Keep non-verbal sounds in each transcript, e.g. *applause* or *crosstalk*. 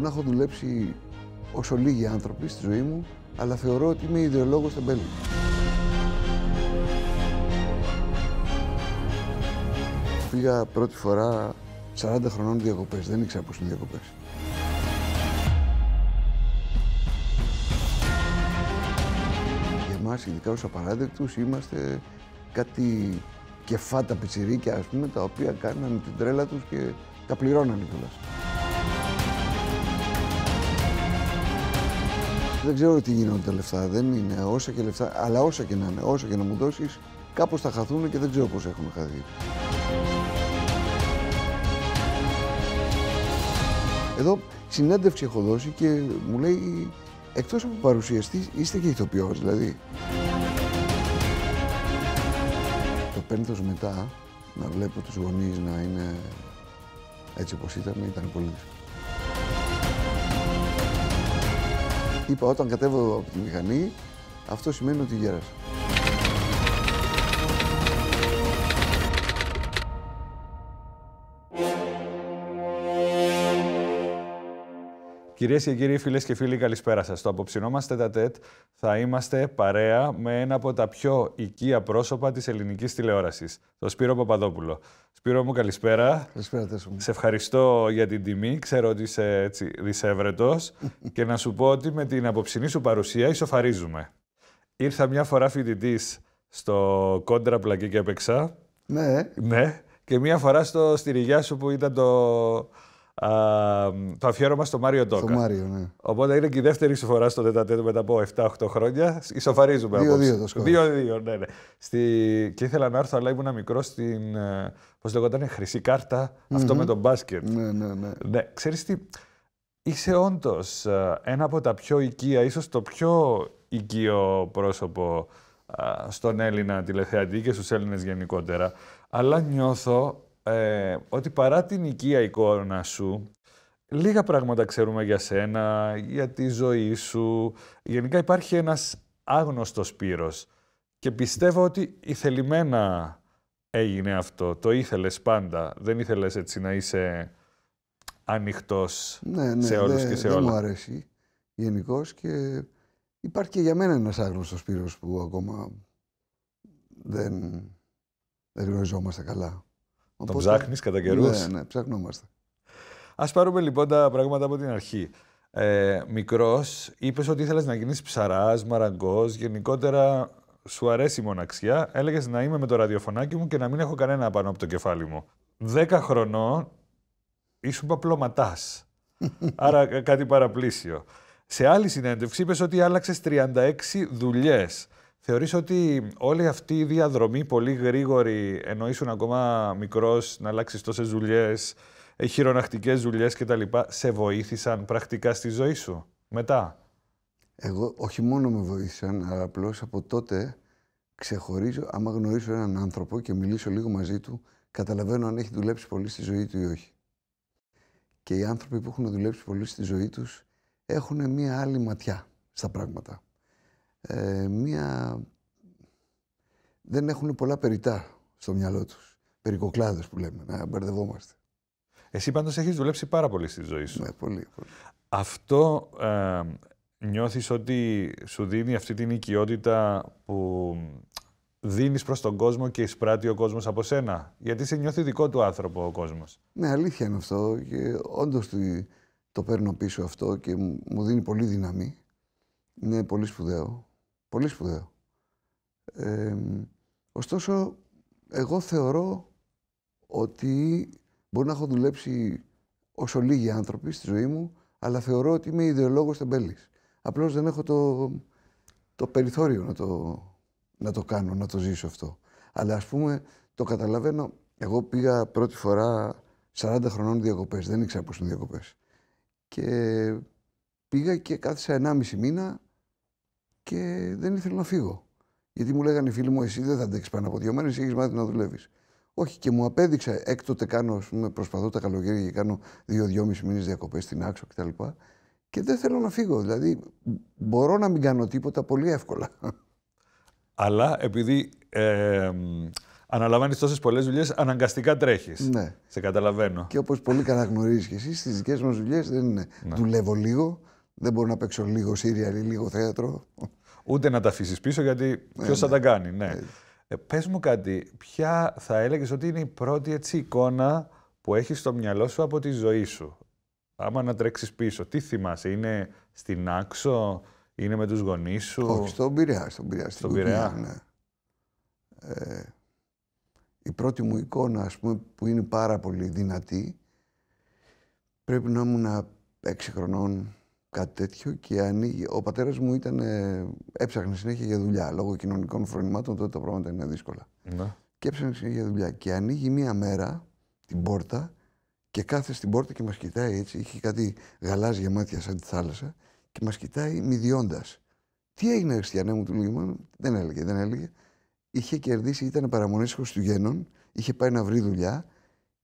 Μπορεί να έχω δουλέψει όσο λίγοι άνθρωποι στη ζωή μου, αλλά θεωρώ ότι είμαι ιδεολόγος τεμπέλης. Πήγα πρώτη φορά 40 χρονών διακοπές, δεν ήξερα πώς είναι διακοπές. Για εμάς, ειδικά ως απαράδεκτους, είμαστε κάτι κεφάτα πιτσιρίκια, ας πούμε, τα οποία κάνανε την τρέλα τους και τα πληρώνανε τουλάχιστον. δεν ξέρω τι γίνονται τα λεφτά. Δεν είναι όσα και λεφτά, αλλά όσα και να είναι, όσα και να μου δώσεις, κάπως θα χαθούν και δεν ξέρω πώς έχουν χαθεί. Εδώ συνέντευξη έχω δώσει και μου λέει εκτός από παρουσιαστής είστε και ηθοποιός δηλαδή. Το πένθος μετά να βλέπω τους γονείς να είναι έτσι όπως ήταν, ήταν πολύ δύσκολο. Είπα, όταν κατέβω από τη μηχανή, αυτό σημαίνει ότι γέρασα. Κυρίες και κύριοι, φίλες και φίλοι, καλησπέρα σας. Το απόψινό μας τετατέτ θα είμαστε παρέα με ένα από τα πιο οικία πρόσωπα της ελληνικής τηλεόρασης, τον Σπύρο Παπαδόπουλο. Σπύρο μου, καλησπέρα. Καλησπέρα, τέσσερα. Σε ευχαριστώ για την τιμή. Ξέρω ότι είσαι έτσι δυσέβρετος *laughs* και να σου πω ότι με την απόψινή σου παρουσία ισοφαρίζουμε. Ήρθα μια φορά φοιτητής στο κόντρα πλακή και έπαιξα. Ναι. ναι. Και μια φορά στο στη σου που ήταν το το αφιέρωμα στο Μάριο Ντόκα. Στο Μάριο, ναι. Οπότε είναι και η δεύτερη σου φορά στο Τετατέτο μετά από 7-8 χρόνια. Ισοφαρίζουμε δύο, απόψε. Δύο, το σκορ. Δύο-δύο, ναι, ναι. Στη... Και ήθελα να έρθω, αλλά ήμουν μικρός στην. Ε, Πώς λεγόταν, Χρυσή αυτό με τον μπάσκετ. Ναι, ναι, ναι. ναι. Ξέρεις τι. Είσαι όντως ε, ένα από τα πιο οικεία, ίσως το πιο οικείο πρόσωπο ε, στον Έλληνα τηλεθεατή και στους Έλληνες γενικότερα. Αλλά νιώθω ε, ότι παρά την οικία εικόνα σου, λίγα πράγματα ξέρουμε για σένα, για τη ζωή σου. Γενικά υπάρχει ένας άγνωστος πύρος. Και πιστεύω ότι ηθελημένα έγινε αυτό. Το ήθελες πάντα. Δεν ήθελες έτσι να είσαι ανοιχτός ναι, ναι, σε όλους και σε όλα. Δεν μου αρέσει γενικώς και υπάρχει και για μένα ένας άγνωστος πύρος που ακόμα δεν, δεν γνωριζόμαστε καλά. Οπότε... Τον ψάχνεις κατά καιρούς. Ναι, ναι, ψαχνόμαστε. Ας πάρουμε λοιπόν τα πράγματα από την αρχή. Ε, Μικρός, είπες ότι ήθελες να γίνεις ψαράς, μαραγκός. Γενικότερα σου αρέσει η μοναξιά. Έλεγες να είμαι με το ραδιοφωνάκι μου και να μην έχω κανένα πάνω από το κεφάλι μου. Δέκα χρονών ήσουν παπλωματάς. *laughs* Άρα κάτι παραπλήσιο. Σε άλλη συνέντευξη είπες ότι άλλαξες 36 δουλειές. Θεωρείς ότι όλη αυτή η διαδρομή πολύ γρήγορη, ενώ ήσουν ακόμα μικρός, να αλλάξεις τόσες δουλειές, ε, χειρονακτικές δουλειές κτλ. Σε βοήθησαν πρακτικά στη ζωή σου μετά. Εγώ όχι μόνο με βοήθησαν, αλλά απλώς από τότε ξεχωρίζω, άμα γνωρίσω έναν άνθρωπο και μιλήσω λίγο μαζί του, καταλαβαίνω αν έχει δουλέψει πολύ στη ζωή του ή όχι. Και οι άνθρωποι που έχουν δουλέψει πολύ στη ζωή τους έχουν μία άλλη ματιά στα πράγματα ε, μία... δεν έχουν πολλά περιτά στο μυαλό τους. Περικοκλάδες που λέμε, να μπερδευόμαστε. Εσύ πάντως έχεις δουλέψει πάρα πολύ στη ζωή σου. Ναι, πολύ. πολύ. Αυτό ε, νιώθεις ότι σου δίνει αυτή την οικειότητα που δίνεις προς τον κόσμο και εισπράττει ο κόσμος από σένα. Γιατί σε νιώθει δικό του άνθρωπο ο κόσμος. Ναι, αλήθεια είναι αυτό και όντως το παίρνω πίσω αυτό και μου δίνει πολύ δύναμη. Είναι πολύ σπουδαίο. Πολύ σπουδαίο. ωστόσο, εγώ θεωρώ ότι μπορεί να έχω δουλέψει όσο λίγοι άνθρωποι στη ζωή μου, αλλά θεωρώ ότι είμαι ιδεολόγος τεμπέλης. Απλώς δεν έχω το, το περιθώριο να το, να το κάνω, να το ζήσω αυτό. Αλλά ας πούμε, το καταλαβαίνω. Εγώ πήγα πρώτη φορά 40 χρονών διακοπές, δεν ήξερα πώς είναι διακοπές. Και πήγα και κάθισα 1,5 μήνα και δεν ήθελα να φύγω. Γιατί μου λέγανε οι φίλοι μου, εσύ δεν θα αντέξεις πάνω από δύο μέρες, έχεις μάθει να δουλεύεις. Όχι, και μου απέδειξα έκτοτε κάνω, ας πούμε, προσπαθώ τα καλοκαίρια και κάνω δύο-δυόμιση μήνες διακοπές στην άξο κτλ. Και, και δεν θέλω να φύγω. Δηλαδή, μπορώ να μην κάνω τίποτα πολύ εύκολα. Αλλά επειδή ε, αναλαμβάνεις τόσες πολλές δουλειές, αναγκαστικά τρέχεις. Ναι. Σε καταλαβαίνω. Και όπως πολύ καλά γνωρίζεις και εσύ, στις δικές μας δουλειές δεν είναι. Ναι. Δουλεύω λίγο, δεν μπορώ να παίξω λίγο σύρια ή λίγο θέατρο. Ούτε να τα αφήσεις πίσω γιατί ναι, ποιος θα ναι. τα κάνει. Ναι. Ε, πες μου κάτι, ποια θα έλεγες ότι είναι η πρώτη έτσι εικόνα που έχεις στο μυαλό σου από τη ζωή σου. Άμα να τρέξεις πίσω, τι θυμάσαι, είναι στην Άξο, είναι με τους γονείς σου. Όχι, στον Πειραιά, στον Πειραιά. Στον Ναι. Ε, η πρώτη μου εικόνα, ας πούμε, που είναι πάρα πολύ δυνατή, πρέπει να ήμουν έξι χρονών, κάτι τέτοιο και ανοίγει. Ο πατέρας μου ήταν, ε, έψαχνε συνέχεια για δουλειά. Λόγω κοινωνικών φρονημάτων τότε τα πράγματα είναι δύσκολα. Ναι. Και έψαχνε συνέχεια για δουλειά. Και ανοίγει μία μέρα την πόρτα και κάθε στην πόρτα και μας κοιτάει έτσι. Είχε κάτι γαλάζια μάτια σαν τη θάλασσα και μας κοιτάει μηδιώντα. Τι έγινε, Χριστιανέ μου, του λέγαμε. Δεν έλεγε, δεν έλεγε. Είχε κερδίσει, ήταν παραμονή Χριστουγέννων, είχε πάει να βρει δουλειά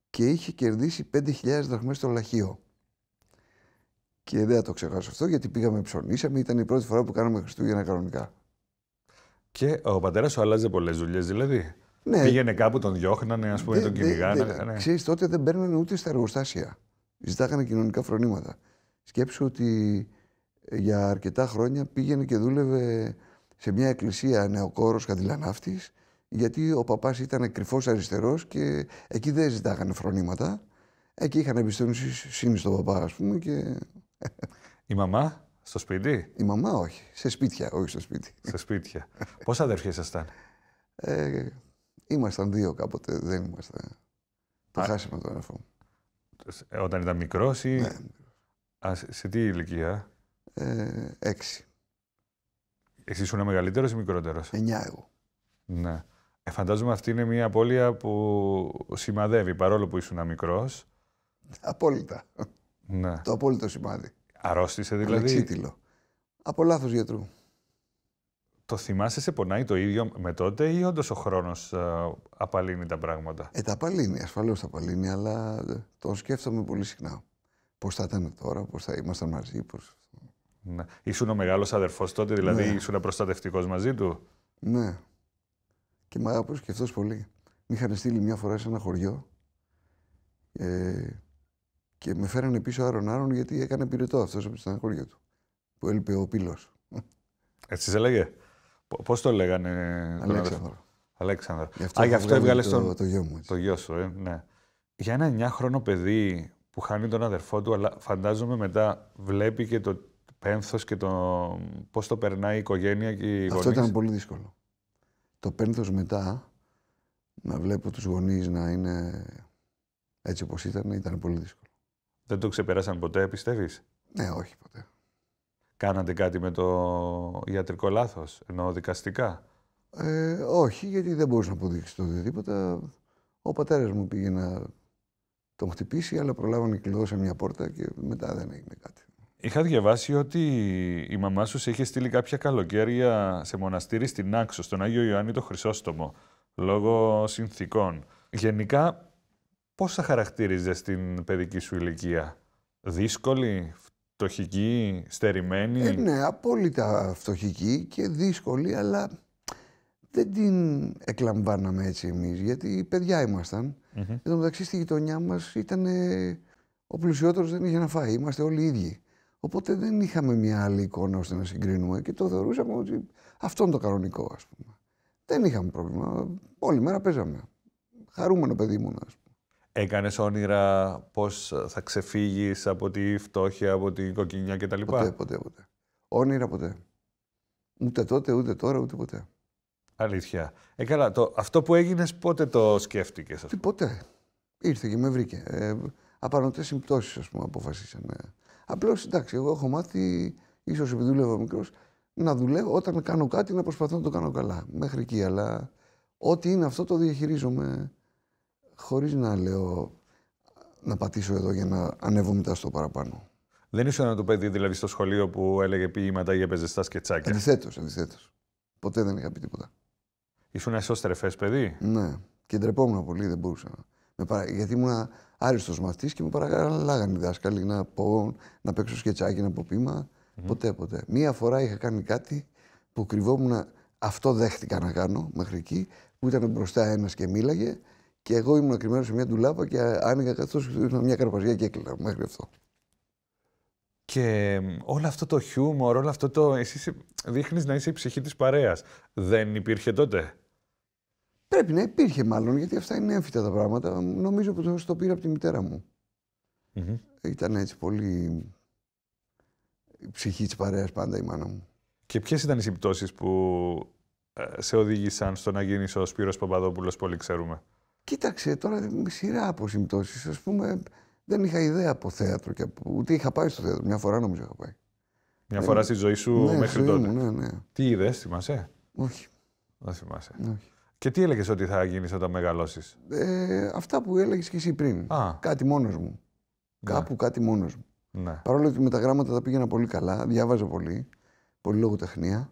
και είχε κερδίσει 5.000 δραχμές στο λαχείο. Και δεν θα το ξεχάσω αυτό γιατί πήγαμε, ψωνίσαμε, ήταν η πρώτη φορά που κάναμε Χριστούγεννα κανονικά. Και ο πατέρας σου άλλαζε πολλές δουλειές δηλαδή. Ναι. Πήγαινε κάπου, τον διώχνανε, ας πούμε, δε, τον κυνηγάνε. ναι. Ξέρεις, τότε δεν παίρνανε ούτε στα εργοστάσια. Ζητάγανε κοινωνικά φρονήματα. Σκέψου ότι ε, για αρκετά χρόνια πήγαινε και δούλευε σε μια εκκλησία νεοκόρος καδηλανάφτη, γιατί ο παπάς ήταν κρυφός αριστερός και εκεί δεν ζητάγανε φρονήματα. Εκεί είχαν εμπιστοσύνη στον παπά, ας πούμε, και η μαμά στο σπίτι. Η μαμά όχι. Σε σπίτια, όχι στο σπίτι. Σε σπίτια. Πόσα αδερφιά ήσασταν. Ε, ήμασταν δύο κάποτε, δεν ήμασταν. Το χάσαμε τον αδερφό μου. Όταν ήταν μικρός ή. Ναι. σε τι ηλικία. Ε, έξι. Εσύ ήσουν μεγαλύτερος ή μικρότερος. Εννιά εγώ. Ναι. Ε, φαντάζομαι αυτή είναι μια απώλεια που σημαδεύει παρόλο που ήσουν μικρός. Απόλυτα. Ναι. Το απόλυτο σημάδι. Αρρώστησε δηλαδή. Αλεξίτηλο. Από λάθος γιατρού. Το θυμάσαι, σε πονάει το ίδιο με τότε ή όντως ο χρόνος ε, απαλύνει τα πράγματα. Ε, τα απαλύνει, ασφαλώς τα απαλύνει, αλλά ε, το σκέφτομαι πολύ συχνά. Πώς θα ήταν τώρα, πώς θα ήμασταν μαζί, πώς. Ναι. Ήσουν ο μεγάλος αδερφός τότε, δηλαδή ναι. ήσουν προστατευτικός μαζί του. Ναι. Και με αγαπούσε και αυτός πολύ. Μη είχαν στείλει μια φορά σε ένα χωριό. Ε, και με φέρανε πίσω άρον-άρον γιατί έκανε πυρετό αυτός από τα στεναχώρια του. Που έλειπε ο πύλος. Έτσι σε λέγε. Πώς το λέγανε. Αλέξανδρο. Αλέξανδρο. Γι' αυτό, Α, γι αυτό έβγαλες το, το γιο μου. Το γιο σου, ε, ναι. Για ένα 9χρονο παιδί που χάνει τον αδερφό του, αλλά φαντάζομαι μετά βλέπει και το πένθος και το πώς το περνάει η οικογένεια και οι Αυτό ήταν πολύ δύσκολο. Το πένθος μετά, να βλέπω τους γονείς να είναι έτσι όπως ήταν, ήταν πολύ δύσκολο. Δεν το ξεπεράσαν ποτέ, πιστεύεις. Ναι, όχι ποτέ. Κάνατε κάτι με το ιατρικό λάθος, εννοώ δικαστικά. Ε, όχι, γιατί δεν μπορούσε να αποδείξει το οτιδήποτε. Ο πατέρας μου πήγε να τον χτυπήσει, αλλά προλάβανε κλειδώσει μια πόρτα και μετά δεν έγινε κάτι. Είχα διαβάσει ότι η μαμά σου σε είχε στείλει κάποια καλοκαίρια σε μοναστήρι στην Άξο, στον Άγιο Ιωάννη το Χρυσόστομο, λόγω συνθήκων. Γενικά, πώς θα χαρακτήριζες την παιδική σου ηλικία. Δύσκολη, φτωχική, στερημένη. Ε, ναι, απόλυτα φτωχική και δύσκολη, αλλά δεν την εκλαμβάναμε έτσι εμείς, γιατί παιδιά ήμασταν. Mm-hmm. Εν τω μεταξύ στη γειτονιά μας ήταν ο πλουσιότερος δεν είχε να φάει, είμαστε όλοι οι ίδιοι. Οπότε δεν είχαμε μια άλλη εικόνα ώστε να συγκρίνουμε και το θεωρούσαμε ότι αυτό είναι το κανονικό, ας πούμε. Δεν είχαμε πρόβλημα. Όλη μέρα παίζαμε. Χαρούμενο παιδί μου, ας Έκανες όνειρα πώς θα ξεφύγεις από τη φτώχεια, από την κοκκινιά κτλ. Ποτέ, ποτέ, ποτέ. Όνειρα ποτέ. Ούτε τότε, ούτε τώρα, ούτε ποτέ. Αλήθεια. Ε, καλά, το, αυτό που έγινες, πότε το σκέφτηκες, αυτό. ποτέ. Ήρθε και με βρήκε. Ε, Απανοτές συμπτώσεις, ας πούμε, αποφασίσαμε. Απλώς εντάξει, εγώ έχω μάθει, ίσως επειδή δούλευα μικρός, να δουλεύω όταν κάνω κάτι να προσπαθώ να το κάνω καλά. Μέχρι εκεί, αλλά ό,τι είναι αυτό το διαχειρίζομαι χωρίς να λέω να πατήσω εδώ για να ανέβω μετά στο παραπάνω. Δεν ήσουν ένα το παιδί δηλαδή στο σχολείο που έλεγε ποίηματα ή έπαιζε στα σκετσάκια. Αντιθέτως, αντιθέτως. Ποτέ δεν είχα πει τίποτα. Ήσουν τρεφέ παιδί. Ναι. Και ντρεπόμουν πολύ, δεν μπορούσα. Με παρα... Γιατί ήμουν άριστος μαθητής και με παραλάγανε οι δάσκαλοι να, πω, να παίξω σκετσάκι, να πω Ποτέ, ποτέ. Μία φορά είχα κάνει κάτι που κρυβόμουν. Αυτό δέχτηκα να κάνω μέχρι εκεί. Που ήταν μπροστά ένας και μίλαγε και εγώ ήμουν κρυμμένος σε μια ντουλάπα και άνοιγα καθώς μια καρπαζιά και έκλεινα μέχρι αυτό. Και όλο αυτό το χιούμορ, όλο αυτό το. Εσύ δείχνεις να είσαι η ψυχή της παρέας. Δεν υπήρχε τότε. Πρέπει να υπήρχε μάλλον, γιατί αυτά είναι έμφυτα τα πράγματα. Νομίζω που το πήρα από τη μητέρα μου. mm Ήταν έτσι πολύ. Η ψυχή της παρέας πάντα η μάνα μου. Και ποιες ήταν οι συμπτώσεις που ε, σε οδήγησαν στο να γίνεις ο Σπύρος Παπαδόπουλος, πολύ ξέρουμε. Κοίταξε τώρα σειρά από συμπτώσει. Ας πούμε, δεν είχα ιδέα από θέατρο και από... ούτε είχα πάει στο θέατρο. Μια φορά νομίζω είχα πάει. Μια φορά ε, στη ζωή σου ναι, μέχρι ζωή τότε. Μου, ναι, ναι. Τι είδες, θυμάσαι. Όχι. Δεν θυμάσαι. Ναι, όχι. Και τι έλεγες ότι θα γίνεις όταν μεγαλώσεις. Ε, αυτά που έλεγες και εσύ πριν. Α. Κάτι μόνος μου. Ναι. Κάπου κάτι μόνος μου. Ναι. Παρόλο ότι με τα γράμματα τα πήγαινα πολύ καλά, διάβαζα πολύ, πολύ λογοτεχνία.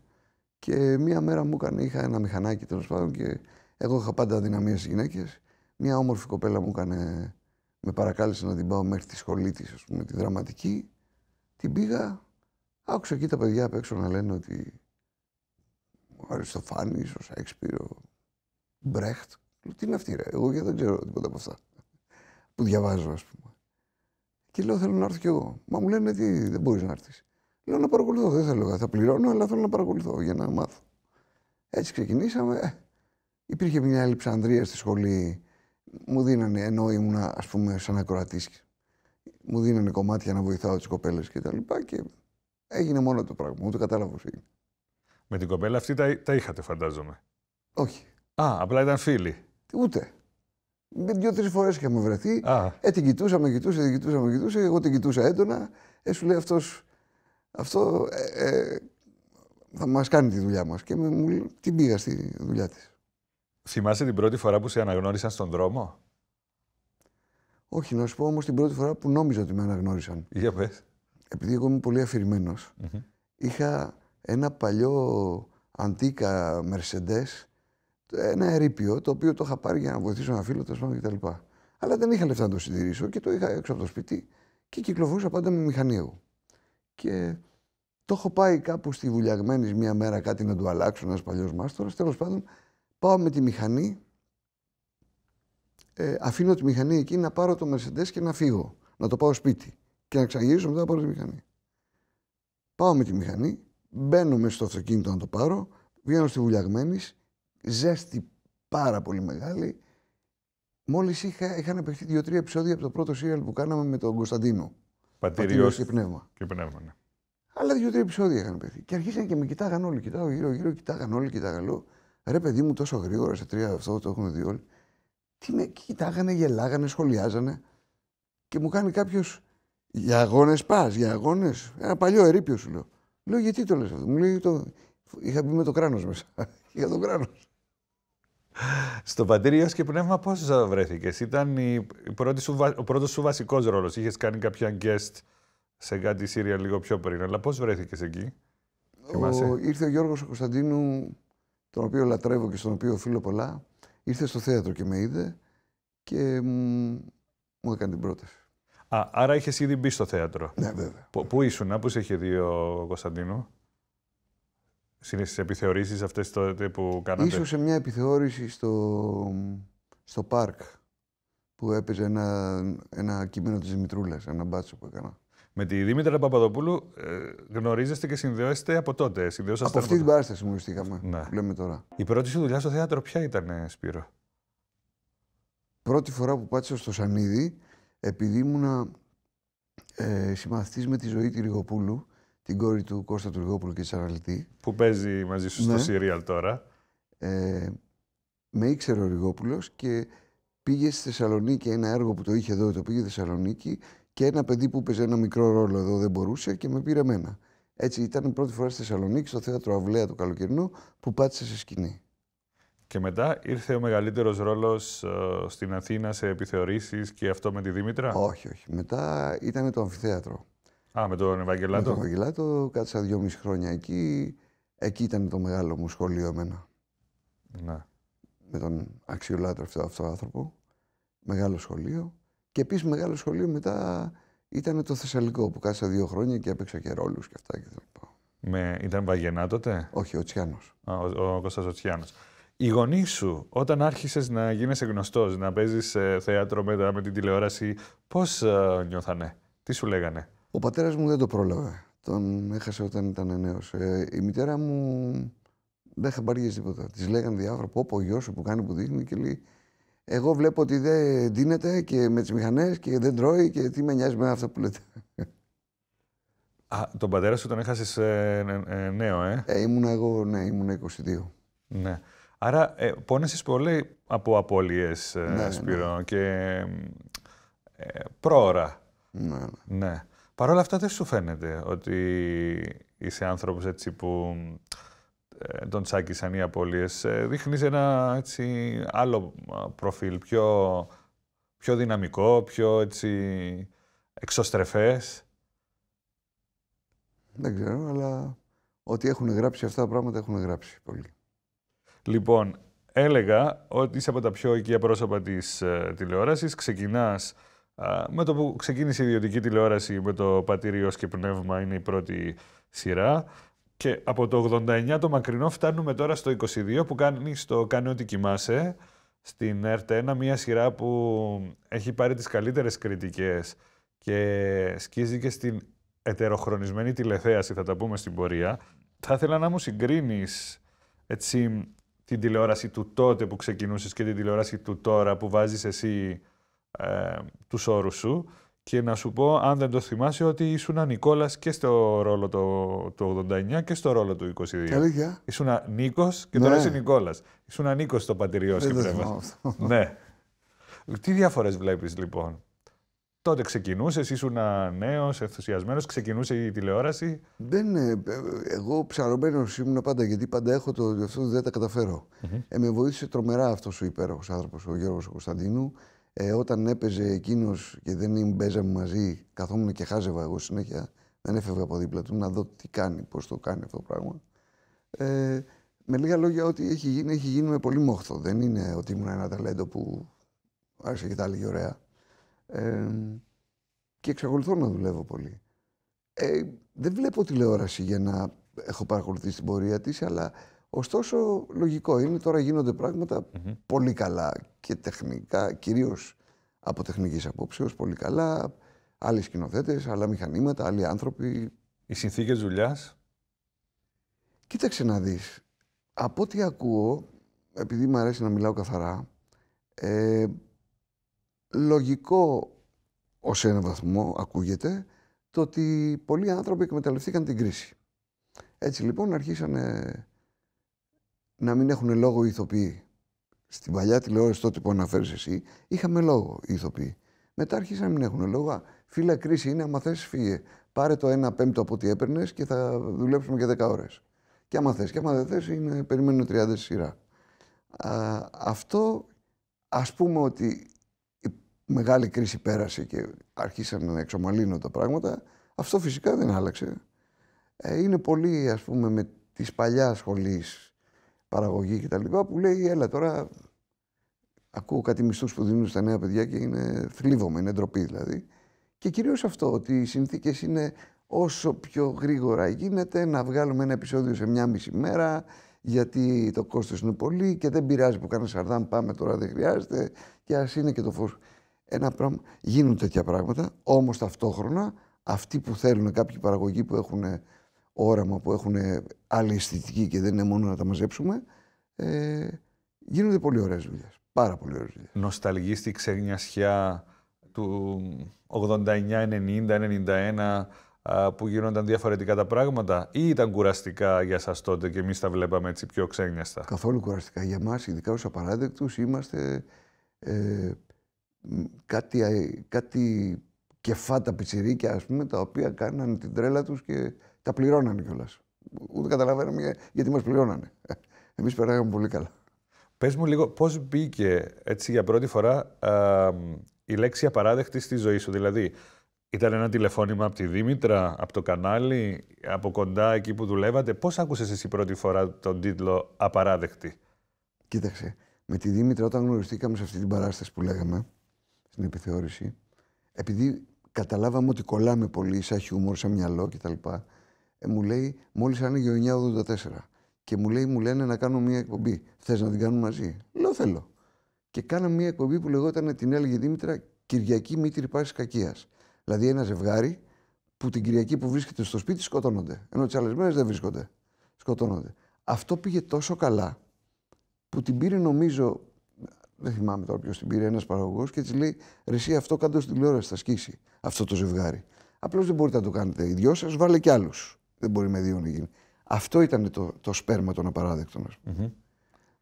Και μία μέρα μου έκανε, είχα ένα μηχανάκι τέλος πάντων και εγώ είχα πάντα αδυναμίες στις γυναίκες. Μια όμορφη κοπέλα μου έκανε, με παρακάλεσε να την πάω μέχρι τη σχολή της, ας πούμε, τη δραματική. Την πήγα, άκουσα εκεί τα παιδιά απ' έξω να λένε ότι ο Αριστοφάνης, ο Σέξπιρ, ο Μπρέχτ. Τι είναι αυτή, ρε. Εγώ και δεν ξέρω τίποτα από αυτά που διαβάζω, ας πούμε. Και λέω: Θέλω να έρθω κι εγώ. Μα μου λένε: Τι, δεν μπορείς να έρθεις. Λέω να παρακολουθώ. Δεν θέλω. Θα πληρώνω, αλλά θέλω να παρακολουθώ για να μάθω. Έτσι ξεκινήσαμε. Ε, Υπήρχε μια Αλεξανδρία στη σχολή. Μου δίνανε, ενώ ήμουν ας πούμε σαν ακροατής, μου δίνανε κομμάτια να βοηθάω τις κοπέλες κτλ. Και, τα λοιπά και έγινε μόνο το πράγμα. Μου το κατάλαβα έγινε. Με την κοπέλα αυτή τα, τα είχατε, φαντάζομαι. Όχι. Α, απλά ήταν φίλοι. Ούτε. Δύο-τρει φορές είχαμε βρεθεί. Α. Ε, την κοιτούσαμε, κοιτούσε, την με κοιτούσε. Εγώ την κοιτούσα έντονα. Ε, σου λέει αυτός. Αυτό ε, ε θα μας κάνει τη δουλειά μας. Και μου, την πήγα στη δουλειά της. Θυμάσαι την πρώτη φορά που σε αναγνώρισαν στον δρόμο. Όχι, να σου πω όμως την πρώτη φορά που νόμιζα ότι με αναγνώρισαν. Για Επειδή εγώ είμαι πολύ αφηρημένος, είχα ένα παλιό αντίκα Mercedes, ένα ερείπιο, το οποίο το είχα πάρει για να βοηθήσω ένα φίλο, τέλος πάντων κτλ. Αλλά δεν είχα λεφτά να το συντηρήσω και το είχα έξω από το σπίτι και κυκλοφορούσα πάντα με μηχανή Και το έχω πάει κάπου στη βουλιαγμένη μία μέρα κάτι να του αλλάξω, ένας παλιός μάστορας. Τέλος πάντων, Πάω με τη μηχανή, ε, αφήνω τη μηχανή εκεί να πάρω το Mercedes και να φύγω, να το πάω σπίτι και να ξαγυρίσω μετά να πάρω τη μηχανή. Πάω με τη μηχανή, μπαίνω μέσα στο αυτοκίνητο να το πάρω, βγαίνω στη βουλιαγμένης, ζέστη πάρα πολύ μεγάλη. Μόλις είχα, είχαν επεχτεί δύο-τρία επεισόδια από το πρώτο σύριαλ που κάναμε με τον Κωνσταντίνο. Πατήριος και πνεύμα. Και πνεύμα, Αλλά ναι. δύο-τρία επεισόδια είχαν επεχθεί. Και αρχίσαν και με κοιτάγαν όλοι, Κοιτάω γύρω-γύρω, κοιτάγαν όλοι, κοιτάγαν όλοι. Ρε παιδί μου, τόσο γρήγορα σε τρία αυτό το έχουν δει όλοι. Τι με κοιτάγανε, γελάγανε, σχολιάζανε. Και μου κάνει κάποιος. Για αγώνες πας, για αγώνες. Ένα παλιό ερείπιο σου λέω. Λέω γιατί το λες αυτό. Μου λέει το. Είχα μπει με το κράνος μέσα. *laughs* για το κράνος. Στο πατήριο και πνεύμα πόσο βρέθηκες. Ήταν η, πρώτη σου, ο πρώτος σου βασικός ρόλος. Είχες κάνει κάποια guest σε κάτι Σύρια λίγο πιο πριν. Αλλά πώς βρέθηκες εκεί. Ο, ήρθε ο Γιώργος Κωνσταντίνου τον οποίο λατρεύω και στον οποίο οφείλω πολλά, ήρθε στο θέατρο και με είδε και μου έκανε την πρόταση. Α, άρα είχες ήδη μπει στο θέατρο. Ναι, βέβαια. πού ήσουν, πού σε είχε δει ο Κωνσταντίνο, Στι επιθεωρήσεις αυτές τότε που κάνατε. σω σε μια επιθεώρηση στο, στο πάρκ που έπαιζε ένα, ένα κείμενο της Μητρούλας, ένα μπάτσο που έκανα. Με τη Δήμητρα Παπαδοπούλου ε, γνωρίζεστε και συνδέεστε από τότε. από αυτή την παράσταση γνωριστήκαμε. Ναι. Λέμε τώρα. Η πρώτη σου δουλειά στο θέατρο ποια ήταν, ε, Σπύρο. Πρώτη φορά που πάτησα στο Σανίδι, επειδή ήμουνα ε, συμμαθητής με τη ζωή τη Ριγοπούλου, την κόρη του Κώστα του Ριγόπουλου και της Αραλτή. Που παίζει μαζί σου ναι. στο Σιρίαλ τώρα. Ε, με ήξερε ο Ριγόπουλος και πήγε στη Θεσσαλονίκη ένα έργο που το είχε εδώ, το πήγε στη Θεσσαλονίκη και ένα παιδί που παίζει ένα μικρό ρόλο εδώ δεν μπορούσε και με πήρε μένα. Έτσι ήταν η πρώτη φορά στη Θεσσαλονίκη, στο θέατρο Αυλαία του Καλοκαιρινού, που πάτησε σε σκηνή. Και μετά ήρθε ο μεγαλύτερος ρόλος ε, στην Αθήνα σε επιθεωρήσεις και αυτό με τη Δήμητρα. Όχι, όχι. Μετά ήταν το αμφιθέατρο. Α, με τον Ευαγγελάτο. Με τον Ευαγγελάτο, κάτσα δυόμιση χρόνια εκεί. Εκεί ήταν το μεγάλο μου σχολείο εμένα. Ναι. Με τον αξιολάτρευτο αυτό άνθρωπο. Μεγάλο σχολείο. Και επίσης μεγάλο σχολείο μετά ήταν το Θεσσαλικό που κάσα δύο χρόνια και έπαιξα και ρόλους και αυτά και τα Με... Ήταν Βαγενά τότε. Όχι, ο Τσιάνος. Ο, ο, ο Κώστας Οι γονείς σου, όταν άρχισες να γίνεσαι γνωστός, να παίζεις θέατρο μετά με την τηλεόραση, πώς ε, νιώθανε, τι σου λέγανε. Ο πατέρας μου δεν το πρόλαβε. Τον έχασε όταν ήταν νέος. Ε, η μητέρα μου δεν χαμπαριέζει τίποτα. Της λέγανε διάφορα, πω, πω, ο γιο που κάνει που δείχνει και λέει, εγώ βλέπω ότι δεν δίνεται και με τις μηχανές και δεν τρώει και τι με νοιάζει με αυτό που λέτε. Α, τον πατέρα σου τον έχασες ε, ε, νέο, ε. ε ήμουν εγώ, ναι, ήμουν 22. Ναι. Άρα ε, πόνεσες πολύ από απώλειες, ε, ναι, ναι. Σπύρο, και ε, πρόωρα. Ναι, ναι. ναι. Παρ' όλα αυτά δεν σου φαίνεται ότι είσαι άνθρωπος έτσι που ε, τον Τσάκη οι απώλειες, ε, δείχνεις ένα έτσι, άλλο ε, προφίλ, πιο, πιο δυναμικό, πιο έτσι, εξωστρεφές. Δεν ξέρω, αλλά ότι έχουν γράψει αυτά τα πράγματα έχουν γράψει πολύ. Λοιπόν, έλεγα ότι είσαι από τα πιο οικία πρόσωπα της ε, τηλεόρασης. Ξεκινάς με το που ξεκίνησε η ιδιωτική τηλεόραση με το πατήριο και πνεύμα είναι η πρώτη σειρά. Και από το 89 το μακρινό φτάνουμε τώρα στο 22 που κάνει το «Κάνει ό,τι κοιμάσαι» στην ΕΡΤ1, μια σειρά που έχει πάρει τις καλύτερες κριτικές και σκίζει και στην ετεροχρονισμένη τηλεθέαση, θα τα πούμε στην πορεία. Θα ήθελα να μου συγκρίνεις έτσι την τηλεόραση του τότε που ξεκινούσες και την τηλεόραση του τώρα που βάζεις εσύ ε, τους όρους σου και να σου πω, αν δεν το θυμάσαι, ότι ήσουν Νικόλας και στο ρόλο του ναι. το 89 και στο ρόλο του 22. Αλήθεια. Ήσουν Νίκος και ναι. τώρα είσαι Νικόλας. Ήσουν Νίκος στο πατηριό αυτό. Ναι. Τι διαφορές βλέπεις λοιπόν. Τότε ξεκινούσες, ήσουν νέος, ενθουσιασμένος, ξεκινούσε η τηλεόραση. Δεν, ε, ε, εγώ ψαρωμένος ήμουν πάντα γιατί πάντα έχω το αυτό δεν τα καταφέρω. Ε, με βοήθησε τρομερά αυτός ο υπέροχος άνθρωπος, ο Γιώργος Κωνσταντίνου ε, όταν έπαιζε εκείνος και δεν παίζαμε μαζί, καθόμουν και χάζευα εγώ συνέχεια. Δεν έφευγα από δίπλα του να δω τι κάνει, πώς το κάνει αυτό το πράγμα. Ε, με λίγα λόγια, ό,τι έχει γίνει, έχει γίνει με πολύ μόχθο. Δεν είναι ότι ήμουν ένα ταλέντο που άρχισε και τα έλεγε ωραία. Ε, και εξακολουθώ να δουλεύω πολύ. Ε, δεν βλέπω τηλεόραση για να έχω παρακολουθήσει την πορεία της, αλλά Ωστόσο, λογικό είναι τώρα γίνονται πολύ καλά και τεχνικά, κυρίως από τεχνικής απόψεως, πολύ καλά. Άλλοι σκηνοθέτες, άλλα μηχανήματα, άλλοι άνθρωποι. Οι συνθήκες δουλειάς. Κοίταξε να δεις. Από ό,τι ακούω, επειδή μου αρέσει να μιλάω καθαρά, ε, λογικό ως ένα βαθμό ακούγεται το ότι πολλοί άνθρωποι εκμεταλλευτήκαν την κρίση. Έτσι λοιπόν αρχίσανε να μην έχουν λόγο οι ηθοποιοί. Στην παλιά τηλεόραση, τότε που αναφέρεις εσύ, είχαμε λόγο οι ηθοποιοί. Μετά άρχισαν να μην έχουν λόγο. Φύλα κρίση είναι, άμα θες, φύγε. Πάρε το 1 πέμπτο από ό,τι έπαιρνες και θα δουλέψουμε για 10 ώρες. Και άμα θες, και άμα δεν θες, είναι, περιμένουν 30 σειρά. Α, αυτό ας πούμε ότι η μεγάλη κρίση πέρασε και αρχίσαν να εξομαλύνουν τα πράγματα. Αυτό φυσικά δεν άλλαξε. Ε, είναι πολύ, ας πούμε, με τη παλιά σχολής παραγωγή λοιπά, που λέει, έλα τώρα, ακούω κάτι μισθούς που δίνουν στα νέα παιδιά και είναι θλίβομαι, είναι ντροπή δηλαδή. Και κυρίως αυτό, ότι οι συνθήκες είναι όσο πιο γρήγορα γίνεται να βγάλουμε ένα επεισόδιο σε μια μισή μέρα, γιατί το κόστος είναι πολύ και δεν πειράζει που κάνεις σαρδάμ, πάμε τώρα δεν χρειάζεται και ας είναι και το φως. Ένα πράγμα. Γίνουν τέτοια πράγματα, όμως ταυτόχρονα αυτοί που θέλουν, κάποιοι παραγωγοί που έχουν όραμα που έχουν άλλη αισθητική και δεν είναι μόνο να τα μαζέψουμε, ε, γίνονται πολύ ωραίες δουλειές. Πάρα πολύ ωραίες δουλειές. ξεγνιασιά του 89, 90, 91 που γίνονταν διαφορετικά τα πράγματα ή ήταν κουραστικά για σας τότε και εμείς τα βλέπαμε έτσι πιο ξένιαστα. Καθόλου κουραστικά. Για μας, ειδικά ως απαράδεκτους, είμαστε ε, κάτι, κάτι κεφάτα πιτσιρίκια, ας πούμε, τα οποία κάνανε την τρέλα τους και τα πληρώνανε κιόλας. Ούτε καταλαβαίνουμε γιατί μας πληρώνανε. *laughs* Εμείς περάγαμε πολύ καλά. Πες μου λίγο, πώς μπήκε έτσι για πρώτη φορά α, η λέξη απαράδεκτη στη ζωή σου. Δηλαδή, ήταν ένα τηλεφώνημα από τη Δήμητρα, από το κανάλι, από κοντά εκεί που δουλεύατε. Πώς άκουσες εσύ πρώτη φορά τον τίτλο Απαράδεκτη. Κοίταξε, με τη Δήμητρα όταν γνωριστήκαμε σε αυτή την παράσταση που λέγαμε, στην επιθεώρηση, επειδή καταλάβαμε ότι κολλάμε πολύ σαν χιούμορ, σαν μυαλό κτλ ε, μου λέει, μόλις άνοιγε ο 984. Και μου λέει, μου λένε να κάνω μια εκπομπή. Θες να την κάνουμε μαζί. Λέω, θέλω. Και κάναμε μια εκπομπή που λεγόταν την έλεγε Δήμητρα Κυριακή Μήτρη Πάση Κακίας. Δηλαδή ένα ζευγάρι που την Κυριακή που βρίσκεται στο σπίτι σκοτώνονται. Ενώ τις άλλες μέρες δεν βρίσκονται. Σκοτώνονται. Αυτό πήγε τόσο καλά που την πήρε νομίζω. Δεν θυμάμαι τώρα ποιος την πήρε, ένας παραγωγός και της λέει: Ρε, αυτό κάτω στην τηλεόραση θα σκίσει αυτό το ζευγάρι. Απλώς δεν μπορείτε να το κάνετε οι δυο σας, βάλε κι άλλους. Δεν μπορεί με δύο να γίνει. Αυτό ήταν το, το σπέρμα των απαράδεκτων. Mm-hmm.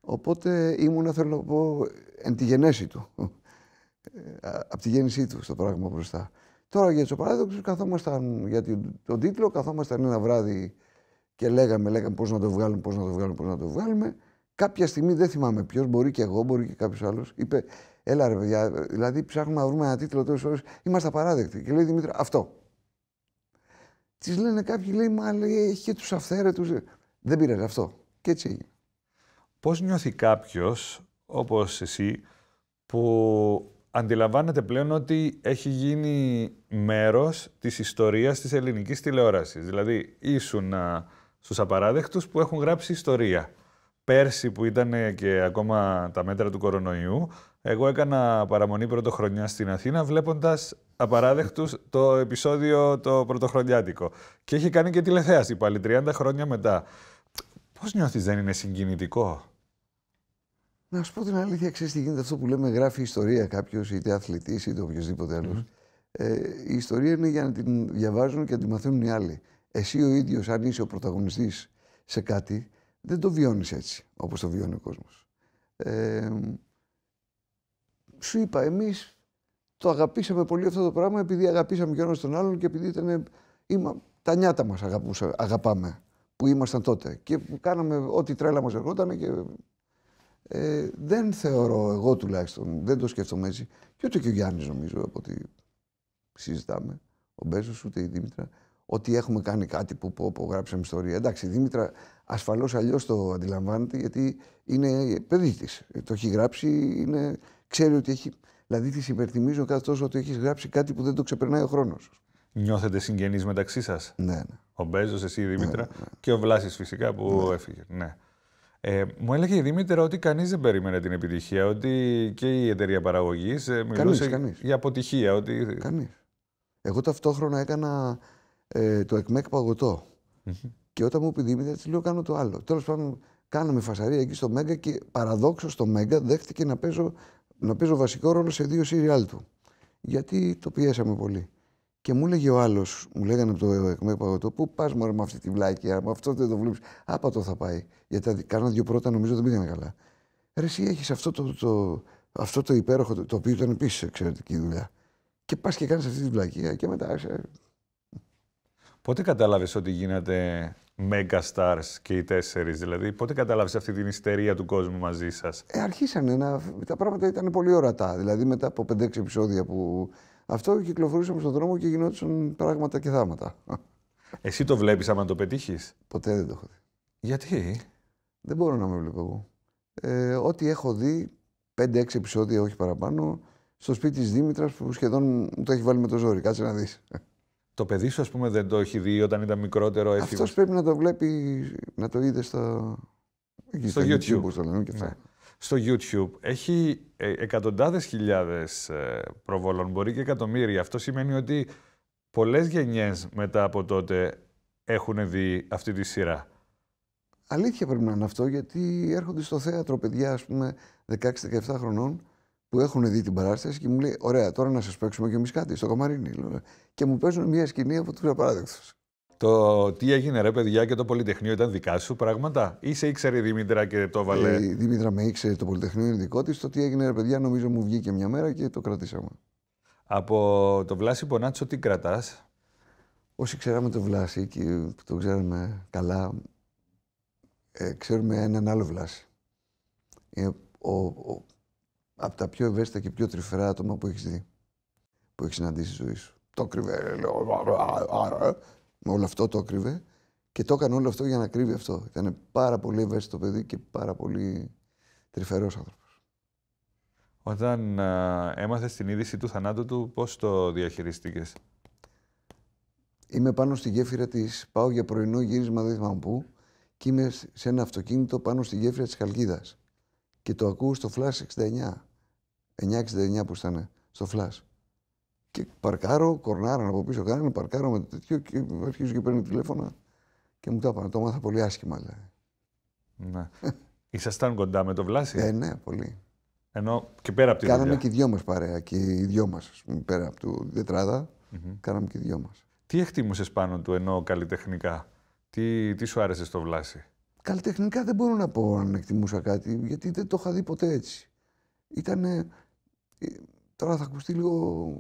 Οπότε ήμουν, θέλω να πω, εν τη γενέση του. Ε, Από τη γέννησή του στο πράγμα μπροστά. Τώρα για τους απαράδεκτους, καθόμασταν για τον τίτλο, καθόμασταν ένα βράδυ και λέγαμε, λέγαμε πώς να το βγάλουμε, πώς να το βγάλουμε, πώς να το βγάλουμε. Κάποια στιγμή δεν θυμάμαι ποιος, μπορεί και εγώ, μπορεί και κάποιος άλλος. Είπε, έλα ρε παιδιά, δηλαδή ψάχνουμε να βρούμε ένα τίτλο τόσες ώρες. Είμαστε απαράδεκτοι. Και λέει Δημήτρη, αυτό. Της λένε κάποιοι, λέει, μα λέει, έχει τους αυθαίρετους. Δεν πήρε αυτό. Και έτσι έγινε. Πώς νιώθει κάποιος, όπως εσύ, που αντιλαμβάνεται πλέον ότι έχει γίνει μέρος της ιστορίας της ελληνικής τηλεόρασης. Δηλαδή, ήσουν στους απαράδεκτους που έχουν γράψει ιστορία. Πέρσι που ήταν και ακόμα τα μέτρα του κορονοϊού, εγώ έκανα παραμονή πρωτοχρονιάς στην Αθήνα βλέποντας απαράδεκτους το επεισόδιο το πρωτοχρονιάτικο. Και έχει κάνει και τηλεθέαση πάλι 30 χρόνια μετά. Πώς νιώθεις, δεν είναι συγκινητικό. Να σου πω την αλήθεια, ξέρεις τι γίνεται αυτό που λέμε γράφει ιστορία κάποιος, είτε αθλητής είτε οποιοδήποτε άλλο. Ε, η ιστορία είναι για να την διαβάζουν και να τη μαθαίνουν οι άλλοι. Εσύ ο ίδιος, αν είσαι ο πρωταγωνιστής σε κάτι, δεν το βιώνεις έτσι όπως το βιώνει ο κόσμος. Ε, σου είπα, εμείς το αγαπήσαμε πολύ αυτό το πράγμα επειδή αγαπήσαμε και ένας τον άλλον και επειδή ήταν. Είμα, τα νιάτα μας αγαπάμε που ήμασταν τότε. Και κάναμε ό,τι τρέλα μας ερχόταν και. Ε, δεν θεωρώ εγώ τουλάχιστον, δεν το σκέφτομαι έτσι. Και ούτε και ο Γιάννης νομίζω από ό,τι συζητάμε, ο Μπέζος ούτε η Δήμητρα, ότι έχουμε κάνει κάτι που που, γράψαμε ιστορία. Εντάξει, η Δήμητρα ασφαλώς αλλιώς το αντιλαμβάνεται γιατί είναι παιδί της. Το έχει γράψει, είναι, ξέρει ότι έχει Δηλαδή τη υπερθυμίζω κάθε τόσο ότι έχεις γράψει κάτι που δεν το ξεπερνάει ο χρόνος. Νιώθετε συγγενείς μεταξύ σας. Ναι, ναι. Ο Μπέζος, εσύ η Δήμητρα ναι, ναι, ναι. και ο Βλάσης φυσικά που ναι. έφυγε. Ναι. Ε, μου έλεγε η Δήμητρα ότι κανείς δεν περίμενε την επιτυχία, ότι και η εταιρεία παραγωγής ε, μιλούσε κανείς. για αποτυχία. Ότι... Κανείς. Εγώ ταυτόχρονα έκανα ε, το ΕΚΜΕΚ παγωτο Και όταν μου πει Δήμητρα, της λέω: Κάνω το άλλο. Τέλος πάντων, κάναμε φασαρία εκεί στο Μέγκα και παραδόξως στο Μέγκα δέχτηκε να παίζω να παίζω βασικό ρόλο σε δύο σύριαλ του. Γιατί το πιέσαμε πολύ. Και μου έλεγε ο άλλος, μου λέγανε από το Πού πας με αυτή τη βλάκια, με αυτό δεν το βλέπεις. το θα πάει. Γιατί κάνα δύο πρώτα νομίζω δεν πήγανε καλά. Ρε, εσύ έχεις αυτό το, το, αυτό το υπέροχο, το, το οποίο ήταν επίσης εξαιρετική δουλειά. Και πας και κάνεις αυτή τη βλακία και μετά. Πότε κατάλαβες ότι γίνεται mega stars και οι τέσσερις. Δηλαδή, πότε κατάλαβες αυτή την ιστερία του κόσμου μαζί σας. Ε, αρχίσανε να. Τα πράγματα ήταν πολύ ορατά. Δηλαδή, μετά από 5-6 επεισόδια που. Αυτό κυκλοφορούσαμε στον δρόμο και γινόντουσαν πράγματα και θάματα. Εσύ το βλέπεις άμα το πετύχεις. Ποτέ δεν το έχω δει. Γιατί? Δεν μπορώ να με βλέπω εγώ. Ε, ό,τι έχω δει, 5-6 επεισόδια, όχι παραπάνω, στο σπίτι της Δήμητρας που σχεδόν μου το έχει βάλει με το ζόρι. Κάτσε να δεις. Το παιδί σου, ας πούμε, δεν το έχει δει όταν ήταν μικρότερο. Αυτός πρέπει να το βλέπει, να το είδε στο. στο, YouTube. και ναι. Στο YouTube έχει ε, εκατοντάδες χιλιάδες ε, προβολών, μπορεί και εκατομμύρια. Αυτό σημαίνει ότι πολλές γενιές μετά από τότε έχουν δει αυτή τη σειρά. Αλήθεια πρέπει να είναι αυτό, γιατί έρχονται στο θέατρο παιδιά, ας πούμε, 16-17 χρονών που έχουν δει την παράσταση και μου λέει: Ωραία, τώρα να σας παίξουμε κι εμείς κάτι στο Καμαρίνι. Και μου παίζουν μια σκηνή από τους απαράδεκτους. Το τι έγινε ρε παιδιά και το Πολυτεχνείο ήταν δικά σου πράγματα ή σε ήξερε η Δήμητρα και το έβαλε. Ε, η Δήμητρα με ήξερε το Πολυτεχνείο είναι δικό της. Το τι έγινε ρε παιδιά νομίζω μου βγήκε μια μέρα και το κρατήσαμε. Από το Βλάση Πονάτσο τι κρατάς. Όσοι ξέραμε το Βλάση και το ξέραμε καλά, ε, ξέρουμε έναν άλλο Βλάση. Ε, ο, ο, από τα πιο ευαίσθητα και πιο τρυφερά άτομα που έχεις δει, που έχεις συναντήσει στη ζωή σου. Το κρύβε, λέω, με όλο αυτό το κρύβε και το έκανε όλο αυτό για να κρύβει αυτό. Ήταν πάρα πολύ ευαίσθητο παιδί και πάρα πολύ τρυφερός άνθρωπος. Όταν έμαθες την είδηση του θανάτου του, πώς το διαχειριστήκες. Είμαι πάνω στη γέφυρα της. Πάω για πρωινό γύρισμα, δεν θυμάμαι πού, και είμαι σε ένα αυτοκίνητο πάνω στη γέφυρα της Χαλκίδας. Και το ακούω στο Flash 69. 969 που ήταν στο Φλά. Και παρκάρω, να από πίσω, κάνω, παρκάρω με το τέτοιο και αρχίζω και παίρνω τηλέφωνα και μου τα είπαν. Το μάθα πολύ άσχημα, λέει. Ναι. *laughs* Ήσασταν κοντά με το Βλάση. Ε, ναι, πολύ. Ενώ και πέρα από τη Κάναμε δουλειά. και οι δυο μας παρέα. Και οι δυο μας, πέρα από του δετραδα mm mm-hmm. κάναμε και οι δυο μας. Τι εκτίμησες πάνω του ενώ καλλιτεχνικά, τι, τι σου άρεσε στο Βλάση. Καλλιτεχνικά δεν μπορώ να πω αν εκτιμούσα κάτι, γιατί δεν το είχα δει ποτέ έτσι. Ήταν ε, τώρα θα ακουστεί λίγο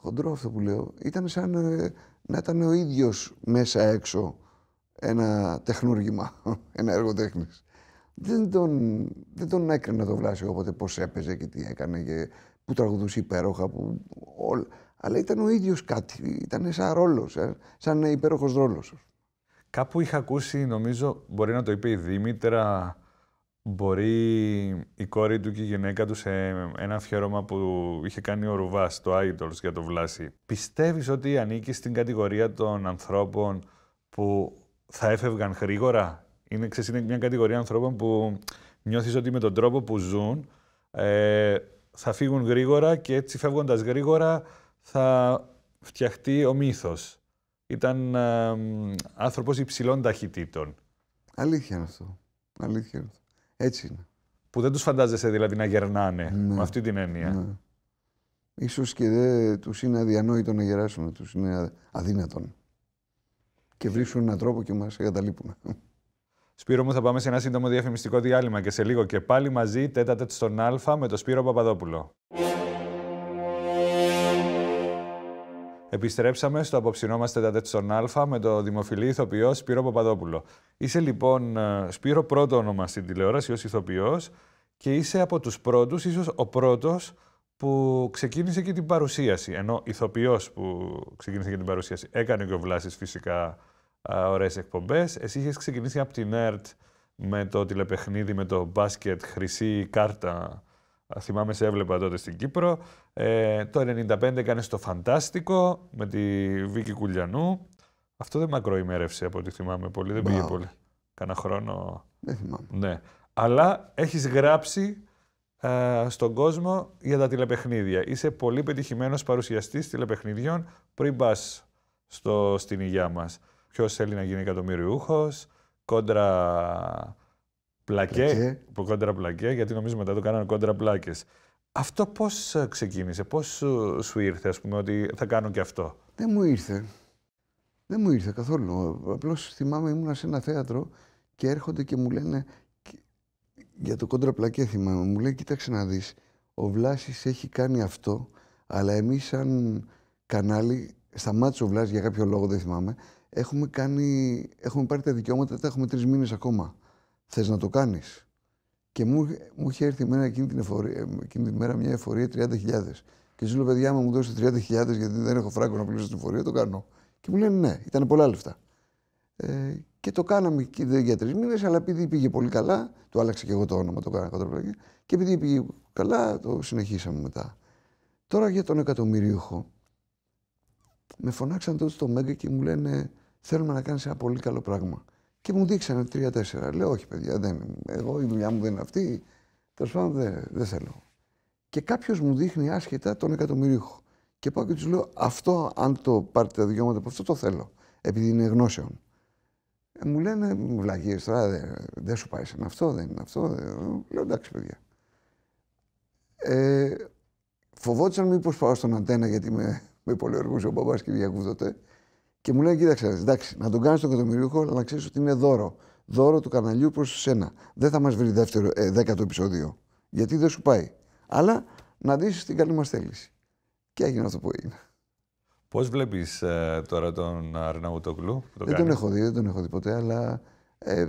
χοντρό αυτό που λέω. Ήταν σαν ε, να ήταν ο ίδιος μέσα έξω ένα τεχνούργημα, *laughs* ένα έργο τέχνης. Δεν τον, δεν τον το Βλάσιο όποτε πώς έπαιζε και τι έκανε και που τραγουδούσε υπέροχα, που Αλλά ήταν ο ίδιος κάτι, ήταν σαν ρόλος, ε, σαν υπέροχος ρόλος. Κάπου είχα ακούσει, νομίζω, μπορεί να το είπε η Δήμητρα, μπορεί η κόρη του και η γυναίκα του σε ένα αφιέρωμα που είχε κάνει ο Ρουβάς, το Idols για το Βλάση. Πιστεύεις ότι ανήκει στην κατηγορία των ανθρώπων που θα έφευγαν γρήγορα. Είναι, ξέρεις, είναι μια κατηγορία ανθρώπων που νιώθεις ότι με τον τρόπο που ζουν ε, θα φύγουν γρήγορα και έτσι φεύγοντας γρήγορα θα φτιαχτεί ο μύθος. Ήταν ε, άνθρωπος υψηλών ταχυτήτων. Αλήθεια είναι αυτό. Αλήθεια έτσι είναι. Που δεν τους φαντάζεσαι δηλαδή να γερνάνε ναι. με αυτή την έννοια. Ναι. Ίσως και δεν τους είναι αδιανόητο να γεράσουν, τους είναι αδύνατον. Και βρίσκουν έναν τρόπο και μας εγκαταλείπουν. Σπύρο μου, θα πάμε σε ένα σύντομο διαφημιστικό διάλειμμα και σε λίγο και πάλι μαζί τέτατε στον Α με τον Σπύρο Παπαδόπουλο. Επιστρέψαμε στο απόψινό μας τετατέτ στον Α με το δημοφιλή ηθοποιό Σπύρο Παπαδόπουλο. Είσαι λοιπόν, ε, Σπύρο, πρώτο όνομα στην τηλεόραση ως ηθοποιός και είσαι από τους πρώτους, ίσως ο πρώτος που ξεκίνησε και την παρουσίαση, ενώ ηθοποιός που ξεκίνησε και την παρουσίαση. Έκανε και ο Βλάσης φυσικά ωραίες εκπομπές. Εσύ είχες ξεκινήσει από την ΕΡΤ με το τηλεπαιχνίδι, με το μπάσκετ, χρυσή κάρτα Θυμάμαι, σε έβλεπα τότε στην Κύπρο. Ε, το 95 έκανε το Φαντάστικο με τη Βίκη Κουλιανού. Αυτό δεν μακροημέρευσε από ό,τι θυμάμαι πολύ. Δεν πήγε πολύ. Κάνα χρόνο. Δεν θυμάμαι. Ναι. Αλλά έχεις γράψει στον κόσμο για τα τηλεπαιχνίδια. Είσαι πολύ πετυχημένος παρουσιαστής τηλεπαιχνιδιών πριν πας στην υγειά μας. Ποιος θέλει να γίνει εκατομμυριούχος, κόντρα πλακέ, πλακέ. κόντρα πλακέ, γιατί νομίζω μετά το κάνανε κόντρα πλάκες. Αυτό πώς ε, ξεκίνησε, πώς ε, σου ήρθε, ας πούμε, ότι θα κάνω και αυτό. Δεν μου ήρθε. Δεν μου ήρθε καθόλου. Απλώς θυμάμαι ήμουνα σε ένα θέατρο και έρχονται και μου λένε. Για το κόντρα πλακέ θυμάμαι. Μου λέει, κοίταξε να δεις. Ο Βλάσης έχει κάνει αυτό, αλλά εμείς σαν κανάλι, σταμάτησε ο Βλάσης για κάποιο λόγο, δεν θυμάμαι. Έχουμε, κάνει, έχουμε πάρει τα δικαιώματα, τα έχουμε τρεις μήνες ακόμα. Θες να το κάνεις. Και μου, μου είχε έρθει μέρα εκείνη την, εφορία, ε, εκείνη μέρα μια εφορία 30.000. Και ζήλω, παιδιά, μου δώσετε 30.000 γιατί δεν έχω φράγκο να πληρώσω την εφορία, το κάνω. Και μου λένε, ναι, ήταν πολλά λεφτά. Ε, και το κάναμε και για τρεις μήνες, αλλά επειδή πήγε πολύ καλά, το άλλαξα και εγώ το όνομα, το κάνα κατ' και επειδή πήγε καλά, το συνεχίσαμε μετά. Τώρα για τον εκατομμυρίουχο, με φωνάξαν τότε στο Μέγκα και μου λένε, θέλουμε να κάνεις ένα πολύ καλό πράγμα. Και μου δείξανε τρία-τέσσερα. Λέω, όχι παιδιά, δεν, εγώ η δουλειά μου δεν είναι αυτή. Τέλος πάντων δεν, θέλω. Και κάποιος μου δείχνει άσχετα τον εκατομμυρίχο. Και πάω και τους λέω, αυτό αν το πάρετε τα δικαιώματα από αυτό το θέλω. Επειδή είναι γνώσεων. Ε, μου λένε, βλαγίες τώρα, δεν σου πάει σαν αυτό, δεν είναι αυτό. Ε, λέω, εντάξει παιδιά. Ε, φοβόταν μήπως πάω στον αντένα γιατί με, με πολύ ο μπαμπάς και διακούδωτε. Και μου λένε, κοίταξε, εντάξει, να τον κάνεις τον εκατομμυρίουχο, αλλά να ξέρεις ότι είναι δώρο. Δώρο του καναλιού προς σένα. Δεν θα μας βρει δεύτερο, ε, δέκατο επεισόδιο. Γιατί δεν σου πάει. Αλλά να δει την καλή μας θέληση. Και έγινε αυτό που έγινε. Πώς βλέπεις ε, τώρα τον Αρναουτοκλού, που το Δεν τον έχω δει, δεν τον έχω δει ποτέ, αλλά ε,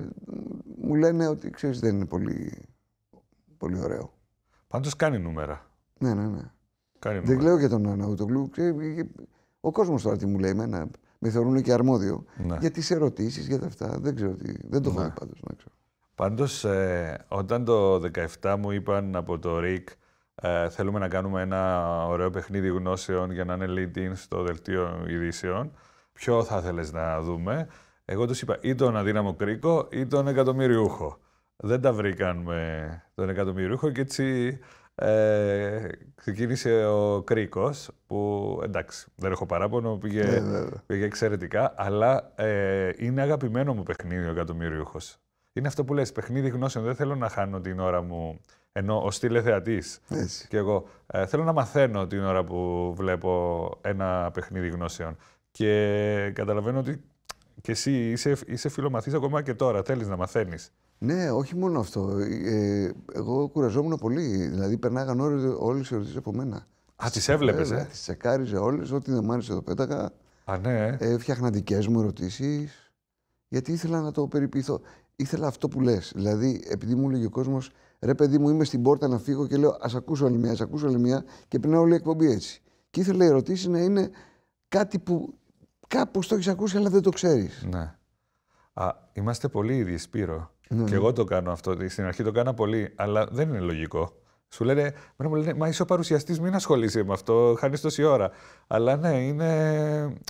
μου λένε ότι ξέρεις, δεν είναι πολύ, πολύ ωραίο. Πάντως κάνει νούμερα. Ναι, ναι, ναι. Κάνει νούμερα. δεν λέω για τον Αρναουτοκλού. Ο κόσμος τώρα τι μου λέει εμένα με θεωρούν και αρμόδιο. Ναι. Για τις ερωτήσεις, για τα αυτά. Δεν ξέρω τι. Δεν το ναι. πάντω. πάντως. Να ξέρω. Πάντως, ε, όταν το 17 μου είπαν από το ΡΙΚ ε, θέλουμε να κάνουμε ένα ωραίο παιχνίδι γνώσεων για να είναι lead-in στο δελτίο ειδήσεων, ποιο θα ήθελε να δούμε, εγώ τους είπα ή τον αδύναμο κρίκο ή τον εκατομμυριούχο. Δεν τα βρήκαν με τον εκατομμυριούχο και έτσι ε, ξεκίνησε ο Κρίκος, που εντάξει, δεν έχω παράπονο, πήγε, ναι, ναι, ναι. πήγε εξαιρετικά, αλλά ε, είναι αγαπημένο μου παιχνίδι ο Εκατομμύριο Είναι αυτό που λες, παιχνίδι γνώσεων. Δεν θέλω να χάνω την ώρα μου, ενώ ο τηλεθεατή και εγώ. Ε, θέλω να μαθαίνω την ώρα που βλέπω ένα παιχνίδι γνώσεων. Και καταλαβαίνω ότι και εσύ είσαι, είσαι φιλομαθής ακόμα και τώρα, θέλεις να μαθαίνεις. Ναι, όχι μόνο αυτό. Ε, εγώ κουραζόμουν πολύ. Δηλαδή, περνάγαν όλες οι ερωτήσεις από μένα. Α, τις έβλεπες, ε. Τις τσεκάριζε όλες. Ό,τι δεν μ' άρεσε το πέταγα. Α, ναι. Ε, φτιάχνα δικές μου ερωτήσεις. Γιατί ήθελα να το περιποιηθώ. Ήθελα αυτό που λες. Δηλαδή, επειδή μου έλεγε ο κόσμος, ρε παιδί μου, είμαι στην πόρτα να φύγω και λέω Ας ακούσω άλλη μια, ας ακούσω άλλη μια και πριν όλη η εκπομπή έτσι. Και ήθελα οι ερωτήσει να είναι κάτι που κάπως το έχεις ακούσει, αλλά δεν το ξέρεις. Ναι. Α, είμαστε πολύ ίδιοι, Σπύρο. Ναι, και ναι. εγώ το κάνω αυτό. Στην αρχή το κάνα πολύ, αλλά δεν είναι λογικό. Σου λένε, μου λένε, μα είσαι ο παρουσιαστής, μην ασχολείσαι με αυτό, χάνεις τόση ώρα. Αλλά ναι, είναι,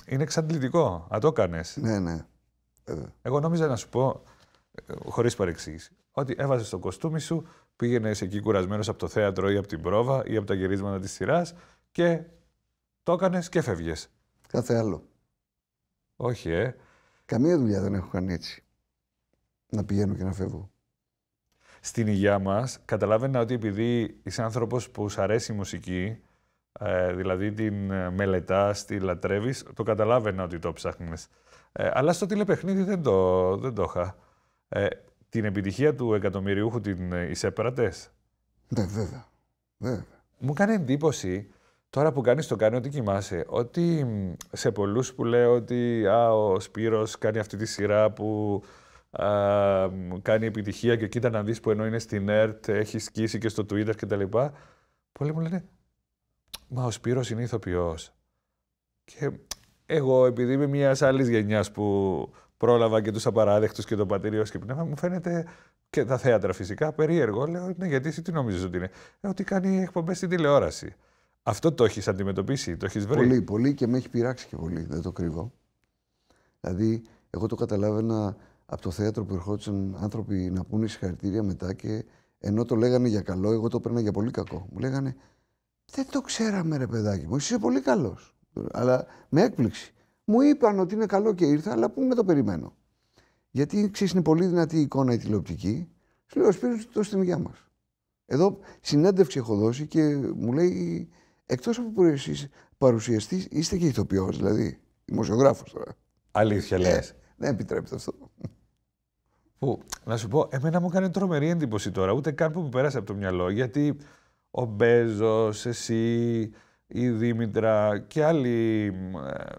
είναι εξαντλητικό. Αν το έκανε. Ναι, ναι. Ε. Εγώ νόμιζα να σου πω, ε, χωρίς παρεξήγηση, ότι έβαζες το κοστούμι σου, πήγαινες εκεί κουρασμένος από το θέατρο ή από την πρόβα ή από τα γυρίσματα της σειράς και το έκανες και φεύγες. Κάθε άλλο. Όχι, ε. Καμία δουλειά δεν έχω κάνει έτσι να πηγαίνω και να φεύγω. Στην υγεία μας, καταλάβαινα ότι επειδή είσαι άνθρωπος που σου αρέσει η μουσική, ε, δηλαδή την ε, μελετάς, τη λατρεύεις, το καταλάβαινα ότι το ψάχνεις. Ε, αλλά στο τηλεπαιχνίδι δεν το, δεν το είχα. Ε, την επιτυχία του εκατομμυριούχου την ε, εισέπρατες. Ναι, βέβαια. βέβαια. Μου κάνει εντύπωση τώρα που κάνεις το κάνει ότι κοιμάσαι, ότι σε πολλούς που λέω ότι α, ο Σπύρος κάνει αυτή τη σειρά που α, κάνει επιτυχία και κοίτα να δεί που ενώ είναι στην ΕΡΤ, έχει σκίσει και στο Twitter κτλ. Πολλοί μου λένε, μα ο Σπύρος είναι ηθοποιός. Και εγώ επειδή είμαι μιας άλλης γενιάς που πρόλαβα και τους απαράδεκτους και το πατήριο και πνεύμα, μου φαίνεται και τα θέατρα φυσικά περίεργο. Λέω, ναι, γιατί τι νομίζεις ότι είναι. Ε, ότι κάνει εκπομπές στην τηλεόραση. Αυτό το έχεις αντιμετωπίσει, το έχεις βρει. Πολύ, πολύ και με έχει πειράξει και πολύ, δεν το κρύβω. Δηλαδή, εγώ το καταλάβαινα από το θέατρο που ερχόντουσαν άνθρωποι να πούνε συγχαρητήρια μετά και ενώ το λέγανε για καλό, εγώ το έπαιρνα για πολύ κακό. Μου λέγανε, δεν το ξέραμε ρε παιδάκι μου, είσαι πολύ καλός. Αλλά με έκπληξη. Μου είπαν ότι είναι καλό και ήρθα, αλλά πού με το περιμένω. Γιατί ξέρεις, είναι πολύ δυνατή η εικόνα η τηλεοπτική. Σου λέω, Σπύρου, το στην δουλειά μας. Εδώ συνέντευξη έχω δώσει και μου λέει, εκτός από παρουσιαστής, είστε και ηθοποιός, δηλαδή δημοσιογράφος τώρα. Αλήθεια λες. Ε, δεν επιτρέπεται αυτό. Που, να σου πω, εμένα μου κάνει τρομερή εντύπωση τώρα, ούτε καν που μου πέρασε από το μυαλό, γιατί ο Μπέζος, εσύ, η Δήμητρα και άλλοι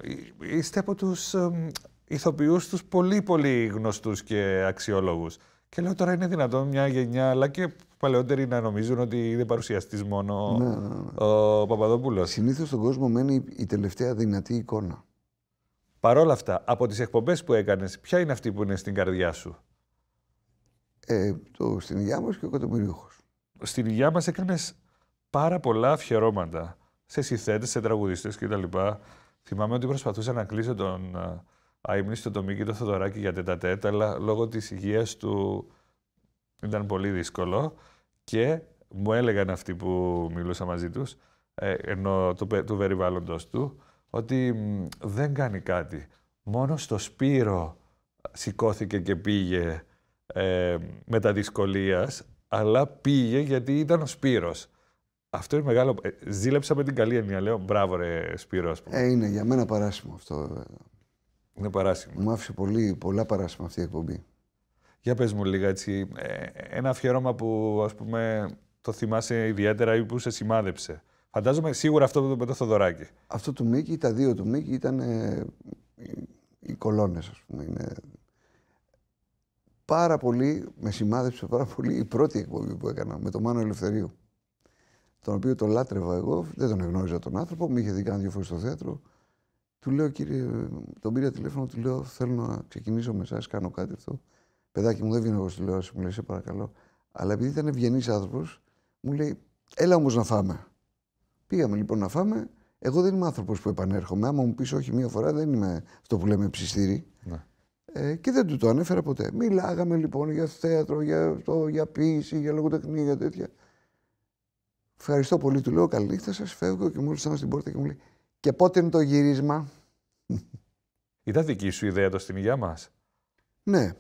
ε, ε, είστε από τους ε, ηθοποιούς τους πολύ πολύ γνωστούς και αξιόλογους. Και λέω τώρα είναι δυνατόν μια γενιά, αλλά και παλαιότεροι να νομίζουν ότι δεν παρουσιαστή μόνο ναι, ναι, ναι. ο Παπαδόπουλος. Συνήθως στον κόσμο μένει η τελευταία δυνατή εικόνα. Παρόλα αυτά, από τις εκπομπές που έκανες, ποια είναι αυτή που είναι στην καρδιά σου ε, το μας και ο Κοντομυρίουχος. Στην υγειά μας έκανες πάρα πολλά αφιερώματα σε συνθέτες, σε τραγουδιστές κτλ. Θυμάμαι ότι προσπαθούσα να κλείσω τον αίμνηστο στο Μίκη και τον Θοδωράκη για τετατέτα, αλλά λόγω της υγείας του ήταν πολύ δύσκολο και μου έλεγαν αυτοί που μιλούσα μαζί τους, ε, ενώ του περιβάλλοντό του, ότι δεν κάνει κάτι. Μόνο στο Σπύρο σηκώθηκε και πήγε ε, αλλά πήγε γιατί ήταν ο Σπύρος. Αυτό είναι μεγάλο. Ε, ζήλεψα με την καλή έννοια. Λέω μπράβο, ρε Σπύρος. Ε, είναι για μένα παράσημο αυτό. Ε. Είναι παράσημο. Μου άφησε πολύ, πολλά παράσημα αυτή η εκπομπή. Για πες μου λίγα έτσι. Ε, ένα αφιέρωμα που ας πούμε το θυμάσαι ιδιαίτερα ή που σε σημάδεψε. Φαντάζομαι σίγουρα αυτό με το Θοδωράκι. Αυτό του Μίκη, τα δύο του Μίκη ήταν οι κολόνες ας πούμε. Είναι πάρα πολύ, με σημάδεψε πάρα πολύ η πρώτη εκπομπή που έκανα με τον Μάνο Ελευθερίου. Τον οποίο το λάτρευα εγώ, δεν τον εγνώριζα τον άνθρωπο, μου είχε δει κάνει δύο φορές στο θέατρο. Του λέω, κύριε, τον πήρα τηλέφωνο, του λέω: Θέλω να ξεκινήσω με εσάς, κάνω κάτι αυτό. Παιδάκι μου, δεν βγαίνω εγώ στη τηλεόραση, μου λέει: Σε παρακαλώ. Αλλά επειδή ήταν ευγενής άνθρωπος, μου λέει: Έλα όμως να φάμε. Πήγαμε λοιπόν να φάμε. Εγώ δεν είμαι άνθρωπος που επανέρχομαι. Άμα μου πεις όχι μία φορά, δεν είμαι αυτό που λέμε ψιστήρι. Ναι. Ε, και δεν του το ανέφερα ποτέ. Μιλάγαμε λοιπόν για θέατρο, για αυτό, για ποιήση, για λογοτεχνία, για τέτοια. Ευχαριστώ πολύ, του λέω καλή. καληνύχτα σας. Φεύγω και μόλις ήρθα στην πόρτα και μου λέει Και πότε είναι το γύρισμα. *laughs* Ήταν δική σου ιδέα το στην υγεία μας. Ναι.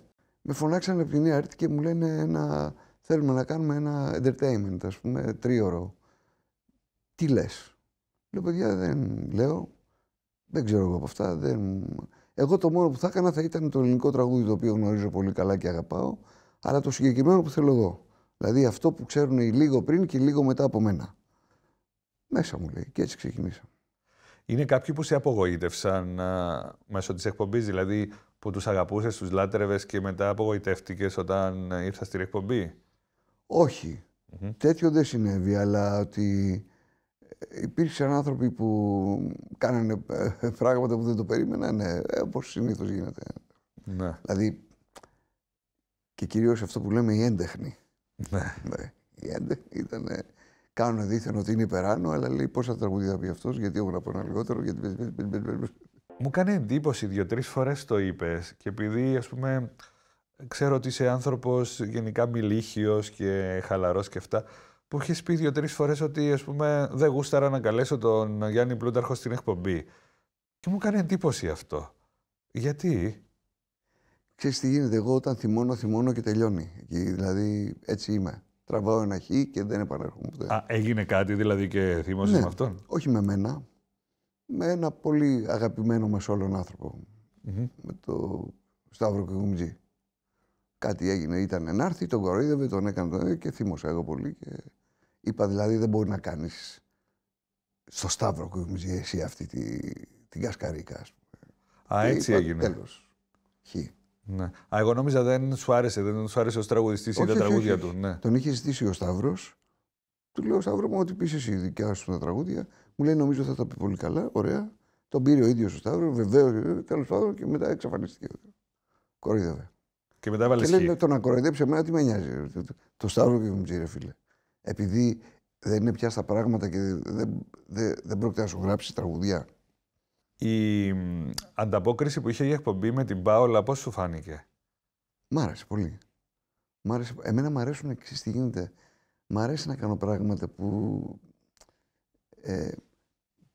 Με φωνάξαν από την Ιάρτη και μου λένε ένα, θέλουμε να κάνουμε ένα entertainment, ας πούμε, τρίωρο. Τι λες. Λέω, παιδιά, δεν λέω, δεν ξέρω εγώ από αυτά, δεν... Εγώ το μόνο που θα έκανα θα ήταν το ελληνικό τραγούδι το οποίο γνωρίζω πολύ καλά και αγαπάω, αλλά το συγκεκριμένο που θέλω εγώ. Δηλαδή αυτό που ξέρουν οι λίγο πριν και οι λίγο μετά από μένα. Μέσα μου λέει. Και έτσι ξεκινήσαμε. Είναι κάποιοι που σε απογοήτευσαν μέσω της εκπομπής, δηλαδή που τους αγαπούσες, τους λάτρευες και μετά απογοητεύτηκες όταν ήρθα στην εκπομπή. Τέτοιο δεν συνέβη, αλλά ότι υπήρξαν άνθρωποι που κάνανε ε, πράγματα που δεν το περίμεναν, ναι, ε, όπως συνήθως γίνεται. Ναι. Δηλαδή, και κυρίως αυτό που λέμε η έντεχνη Ναι. ναι. Οι έντεχνοι ήταν, κάνουν δίθεν ότι είναι υπεράνω, αλλά λέει πόσα τραγούδια θα πει αυτός, γιατί έχω να πω ένα λιγότερο, γιατί... Μου κάνει εντύπωση, δύο-τρεις φορές το είπες και επειδή, ας πούμε, ξέρω ότι είσαι άνθρωπος γενικά μιλήχιος και χαλαρός και αυτά, που είχες πει δύο-τρει φορές ότι ας πούμε, δεν γούσταρα να καλέσω τον Γιάννη Πλούταρχο στην εκπομπή. Και μου κάνει εντύπωση αυτό. Γιατί. Ξέρεις τι γίνεται, εγώ όταν θυμώνω, θυμώνω και τελειώνει. δηλαδή έτσι είμαι. Τραβάω ένα χ και δεν επανέρχομαι ποτέ. Α, έγινε κάτι δηλαδή και θύμωσε ναι, με αυτόν. Όχι με μένα. Με ένα πολύ αγαπημένο μα όλων άνθρωπο. Mm-hmm. Με το Σταύρο Κουμτζή. Κάτι έγινε, ήταν ενάρθει, τον κοροϊδεύε, τον έκανε ε, και θύμωσα εγώ πολύ. Και Είπα δηλαδή δεν μπορεί να κάνεις στο Σταύρο κουμιζή εσύ αυτή τη, την κασκαρίκα, ας πούμε. Α, και έτσι είπα, έγινε. Τέλος. Χ. Ναι. Α, εγώ νόμιζα δεν σου άρεσε, δεν σου άρεσε ως τραγουδιστής ή τα τραγούδια όχι, όχι. του. Ναι. Τον είχε ζητήσει ο Σταύρος. Του λέω, Σταύρο μου, ό,τι πεις εσύ δικιά σου τα τραγούδια. Μου λέει, νομίζω θα τα πει πολύ καλά, ωραία. Τον πήρε ο ίδιος ο Σταύρο, βεβαίως, τέλος πάντων, και μετά εξαφανίστηκε. Κοροϊδεύε. Και μετά βάλε Και λέει, το να κοροϊδέψει εμένα, τι με νοιάζει. Το Σταύρο και μου τζίρε, φίλε επειδή δεν είναι πια στα πράγματα και δεν, δεν, δεν πρόκειται να σου γράψει τραγουδιά. Η ανταπόκριση που είχε η εκπομπή με την Πάολα, πώς σου φάνηκε? Μ' άρεσε πολύ. Μ εμένα μου αρέσουν εξή τι γίνεται. Μ' αρέσει να κάνω πράγματα που, ε,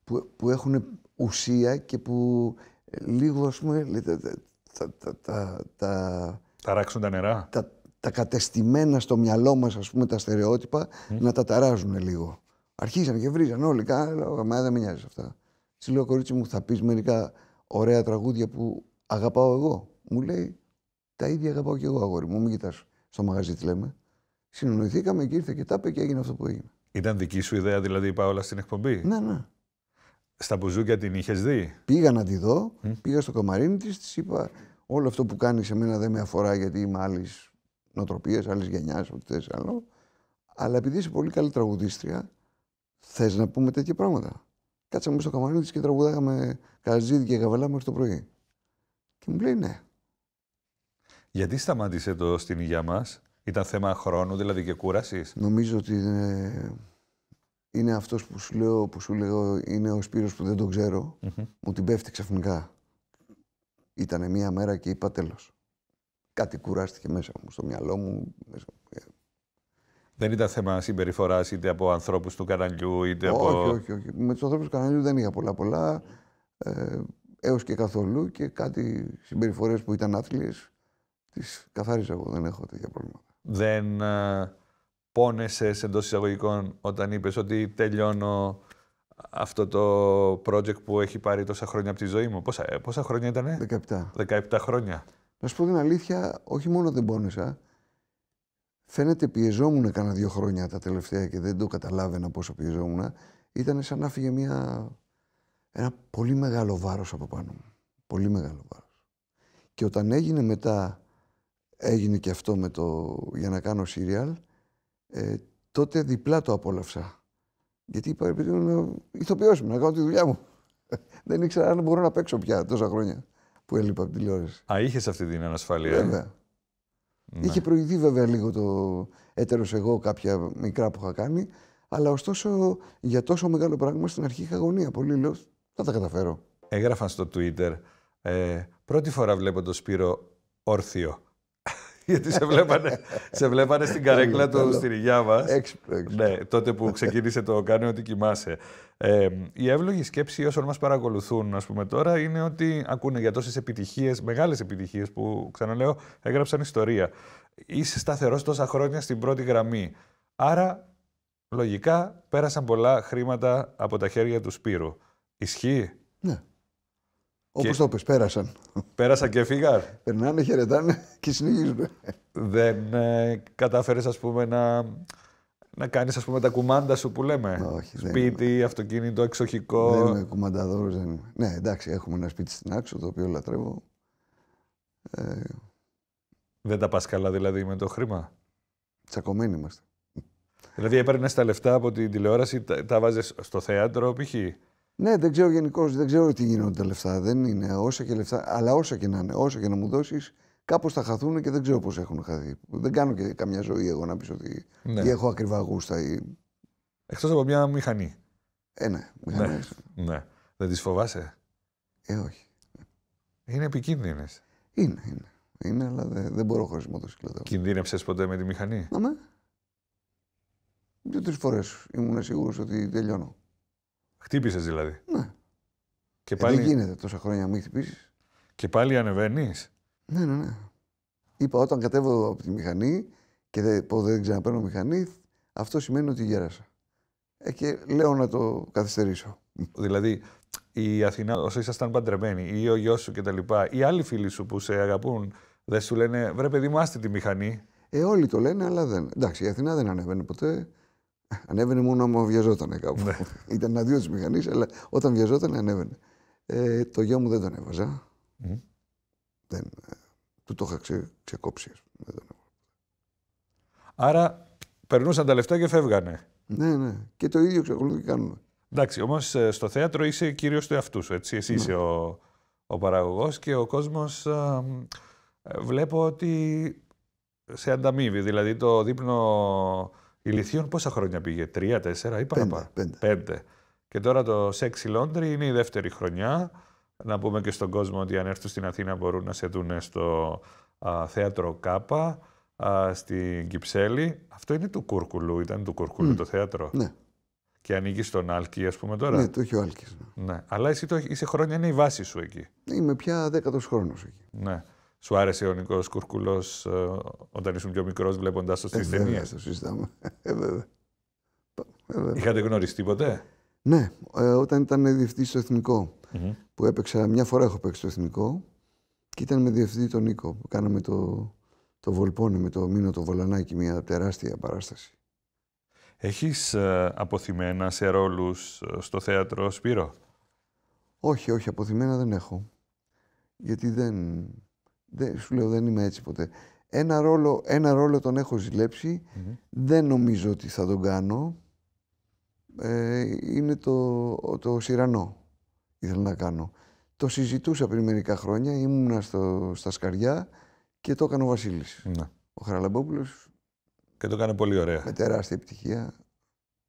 που, που έχουν ουσία και που λίγο, ας πούμε, τα, τα, τα, τα, ράξουν τα νερά τα κατεστημένα στο μυαλό μας, ας πούμε, τα στερεότυπα, ναι. να τα ταράζουν λίγο. Αρχίσαν και βρίζαν όλοι, καλά, μα δεν με νοιάζει αυτά. Τι λέω, κορίτσι μου, θα πεις μερικά ωραία τραγούδια που αγαπάω εγώ. Μου λέει, τα ίδια αγαπάω και εγώ, αγόρι μου, μην κοιτάς στο μαγαζί τι λέμε. Συνονοηθήκαμε και ήρθε και τα και έγινε αυτό που έγινε. Ήταν δική σου ιδέα, δηλαδή, πάω όλα στην εκπομπή. Ναι, ναι. Στα μπουζούκια την είχες δει. Πήγα να τη δω, πήγα στο καμαρίνι της, της είπα: Όλο αυτό που κάνεις σε μένα δεν με αφορά γιατί είμαι άλλης νοοτροπίες, άλλης γενιάς, ό,τι θες άλλο. Αλλά επειδή είσαι πολύ καλή τραγουδίστρια, θες να πούμε τέτοια πράγματα. Κάτσαμε στο καμαρίνι της και τραγουδάγαμε καζίδι και Γαβαλά μέχρι το πρωί. Και μου λέει ναι. Γιατί σταμάτησε το στην υγεία μας, ήταν θέμα χρόνου δηλαδή και κούρασης. Νομίζω ότι είναι, είναι αυτός που σου λέω, είναι ο Σπύρος που δεν τον ξέρω. Μου την πέφτει ξαφνικά. Ήταν μια μέρα και είπα τέλος κάτι κουράστηκε μέσα μου, στο μυαλό μου. Μέσα... Ε. Δεν ήταν θέμα συμπεριφοράς είτε από ανθρώπους του καναλιού, είτε από. Όχι, όχι. Με τους ανθρώπους του καναλιού δεν είχα πολλά πολλά. Ε, έως και καθόλου και κάτι συμπεριφορές που ήταν άθλιες, τις καθάριζα εγώ, δεν έχω τέτοια πρόβλημα. Δεν α, ε, εντό εντός εισαγωγικών όταν είπες ότι τελειώνω αυτό το project που έχει πάρει τόσα χρόνια από τη ζωή μου. Πόσα, ε, πόσα χρόνια ήταν. 17. 17 χρόνια. Να σου πω την αλήθεια, όχι μόνο δεν πόνεσα, φαίνεται πιεζόμουν κάνα δύο χρόνια τα τελευταία και δεν το καταλάβαινα πόσο πιεζόμουν. Ήταν σαν να φύγε μια... ένα πολύ μεγάλο βάρος από πάνω μου. Πολύ μεγάλο βάρος. Και όταν έγινε μετά, έγινε και αυτό με το... για να κάνω σύριαλ, ε, τότε διπλά το απόλαυσα. Γιατί είπα, επειδή ήμουν ηθοποιό, να κάνω τη δουλειά μου. *laughs* δεν ήξερα αν μπορώ να παίξω πια τόσα χρόνια που έλειπα από τηλεόραση. Α, είχες αυτή την ανασφάλεια. Ε? Βέβαια. Ναι. Είχε προηγηθεί βέβαια λίγο το έτερος εγώ κάποια μικρά που είχα κάνει, αλλά ωστόσο για τόσο μεγάλο πράγμα στην αρχή είχα αγωνία. Πολύ λέω, θα τα καταφέρω. Έγραφαν στο Twitter, ε, πρώτη φορά βλέπω τον Σπύρο όρθιο γιατί σε βλέπανε, σε βλέπανε στην καρέκλα του στη μα. Ναι, τότε που ξεκίνησε το κάνει ότι κοιμάσαι. Ε, η εύλογη σκέψη όσων μας παρακολουθούν, ας πούμε τώρα, είναι ότι ακούνε για τόσες επιτυχίες, μεγάλες επιτυχίες που ξαναλέω, έγραψαν ιστορία. Είσαι σταθερός τόσα χρόνια στην πρώτη γραμμή. Άρα, λογικά, πέρασαν πολλά χρήματα από τα χέρια του Σπύρου. Ισχύει. Ναι. Όπως το πες, πέρασαν. Πέρασαν και φύγαν. Περνάνε, χαιρετάνε *laughs* και συνεχίζουν. Δεν ε, κατάφερες, ας πούμε, να, να κάνεις τα κουμάντα σου που λέμε. Όχι, σπίτι, δεν αυτοκίνητο, εξοχικό. Δεν είμαι κουμανταδόρος. Δεν Ναι, εντάξει, έχουμε ένα σπίτι στην άξο το οποίο λατρεύω. Ε... Δεν τα πας καλά δηλαδή με το χρήμα. Τσακωμένοι είμαστε. Δηλαδή έπαιρνες τα λεφτά από την τηλεόραση, τα, τα βάζε στο θέατρο, π.χ. Ναι, δεν ξέρω γενικώς, δεν ξέρω τι γίνονται τα λεφτά. Δεν είναι όσα και λεφτά, αλλά όσα και να είναι, όσα και να μου δώσεις, κάπως θα χαθούν και δεν ξέρω πώς έχουν χαθεί. Δεν κάνω και καμιά ζωή εγώ να πεις ότι ναι. έχω ακριβά γούστα. Ή... Εκτός από μια μηχανή. Ε, ναι, μηχανή. Ναι. ναι. Δεν τις φοβάσαι. Ε, όχι. Είναι επικίνδυνες. Είναι, είναι. Είναι, αλλά δεν, δεν μπορώ χωρίς μοτοσυκλέτα. Κινδύνεψες ποτέ με τη μηχανη με. Αμέ. Δύο-τρει φορές ήμουν σίγουρος ότι τελειώνω. Χτύπησες δηλαδή. Ναι. Και ε, πάλι... Δεν γίνεται τόσα χρόνια να μην χτυπήσεις. Και πάλι ανεβαίνεις. Ναι, ναι, ναι. Είπα όταν κατέβω από τη μηχανή και δεν, πω, δεν ξαναπαίρνω μηχανή, αυτό σημαίνει ότι γέρασα. Ε, και λέω να το καθυστερήσω. Δηλαδή, η Αθηνά, όσο ήσασταν παντρεμένοι, ή ο γιος σου κτλ., Οι άλλοι φίλοι σου που σε αγαπούν, δεν σου λένε βρε παιδί μου, τη μηχανή. Ε, όλοι το λένε, αλλά δεν. Εντάξει, η Αθηνά δεν ανεβαίνει ποτέ. Ανέβαινε μόνο άμα βιαζόταν κάπου. Ναι. *laughs* Ήταν ένα δύο τη μηχανή, αλλά όταν βιαζόταν ανέβαινε. Ε, το γιο μου δεν τον έβαζα. Δεν, ε, του το είχα ξεκόψει. Άρα περνούσαν τα λεφτά και φεύγανε. Ναι, ναι. Και το ίδιο εξακολουθεί και κάνουμε. Εντάξει, όμως ε, στο θέατρο είσαι κυρίως του εαυτούς σου. Έτσι. Εσύ ναι. είσαι ο, ο παραγωγός και ο κόσμος. Ε, βλέπω ότι σε ανταμείβει. Δηλαδή το δείπνο η ηλικίων πόσα χρόνια πήγε, τρία, τέσσερα ή παραπάνω. Πέντε, Και τώρα το Sexy Laundry είναι η δεύτερη χρονιά. Να πούμε και στον κόσμο ότι αν έρθουν στην Αθήνα μπορούν να σε δουν στο α, θέατρο Κάπα, στην Κυψέλη. Αυτό είναι του Κούρκουλου, ήταν του Κούρκουλου το θέατρο. Ναι. Και ανοίγει στον Άλκη, ας πούμε τώρα. Ναι, το έχει ο Άλκης. Ναι. ναι. Αλλά εσύ το, είσαι χρόνια, είναι η βάση σου εκεί. Είμαι πια δέκατος χρόνος εκεί. Ναι. Σου άρεσε ο Νικό Κουρκουλός ε, όταν ήσουν πιο μικρός, βλέποντα το στις ε, ταινίες. το συζητάμε. Ε, βέβαια. Ε, Είχατε γνωριστεί ποτέ. Ναι, ε, όταν ήταν διευθυντής στο εθνικο mm-hmm. Που έπαιξα, μια φορά έχω παίξει στο εθνικό και ήταν με διευθυντή τον Νίκο. Που κάναμε το, το Βολπόνι με το μήνο το Βολανάκι, μια τεράστια παράσταση. Έχεις ε, αποθυμένα σε ρόλους στο θέατρο, Σπύρο? Όχι, όχι, αποθυμένα δεν έχω. Γιατί δεν, δεν, σου λέω, δεν είμαι έτσι ποτέ. Ένα ρόλο, ένα ρόλο τον έχω Δεν νομίζω ότι θα τον κάνω. Ε, είναι το, το σιρανό. Ήθελα να κάνω. Το συζητούσα πριν μερικά χρόνια. Ήμουνα στο, στα Σκαριά και το έκανε ο βασιλης ναι. Ο Χαραλαμπόπουλος. Και το έκανε πολύ ωραία. Με τεράστια επιτυχία.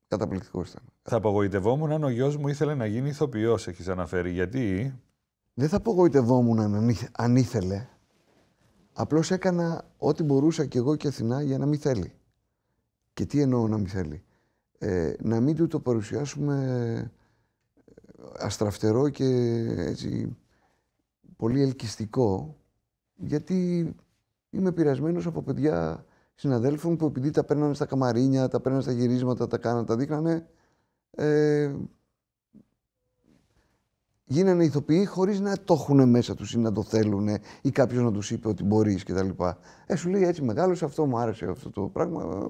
Καταπληκτικός ήταν. Θα απογοητευόμουν αν ο γιος μου ήθελε να γίνει ηθοποιός, έχεις αναφέρει. Γιατί. Δεν θα απογοητευόμουν αν ήθελε. Απλώς έκανα ό,τι μπορούσα κι εγώ και Αθηνά για να μην θέλει. Και τι εννοώ να μην θέλει. Ε, να μην του το παρουσιάσουμε ε, αστραφτερό και έτσι πολύ ελκυστικό, γιατί είμαι πειρασμένος από παιδιά συναδέλφων που επειδή τα παίρνανε στα καμαρίνια, τα παίρνανε στα γυρίσματα, τα κάνανε, τα δείχνανε, ε, γίνανε ηθοποιοί χωρίς να το έχουν μέσα τους ή να το θέλουν ή κάποιος να τους είπε ότι μπορείς κτλ. Ε, σου λέει έτσι μεγάλο, αυτό μου άρεσε αυτό το πράγμα.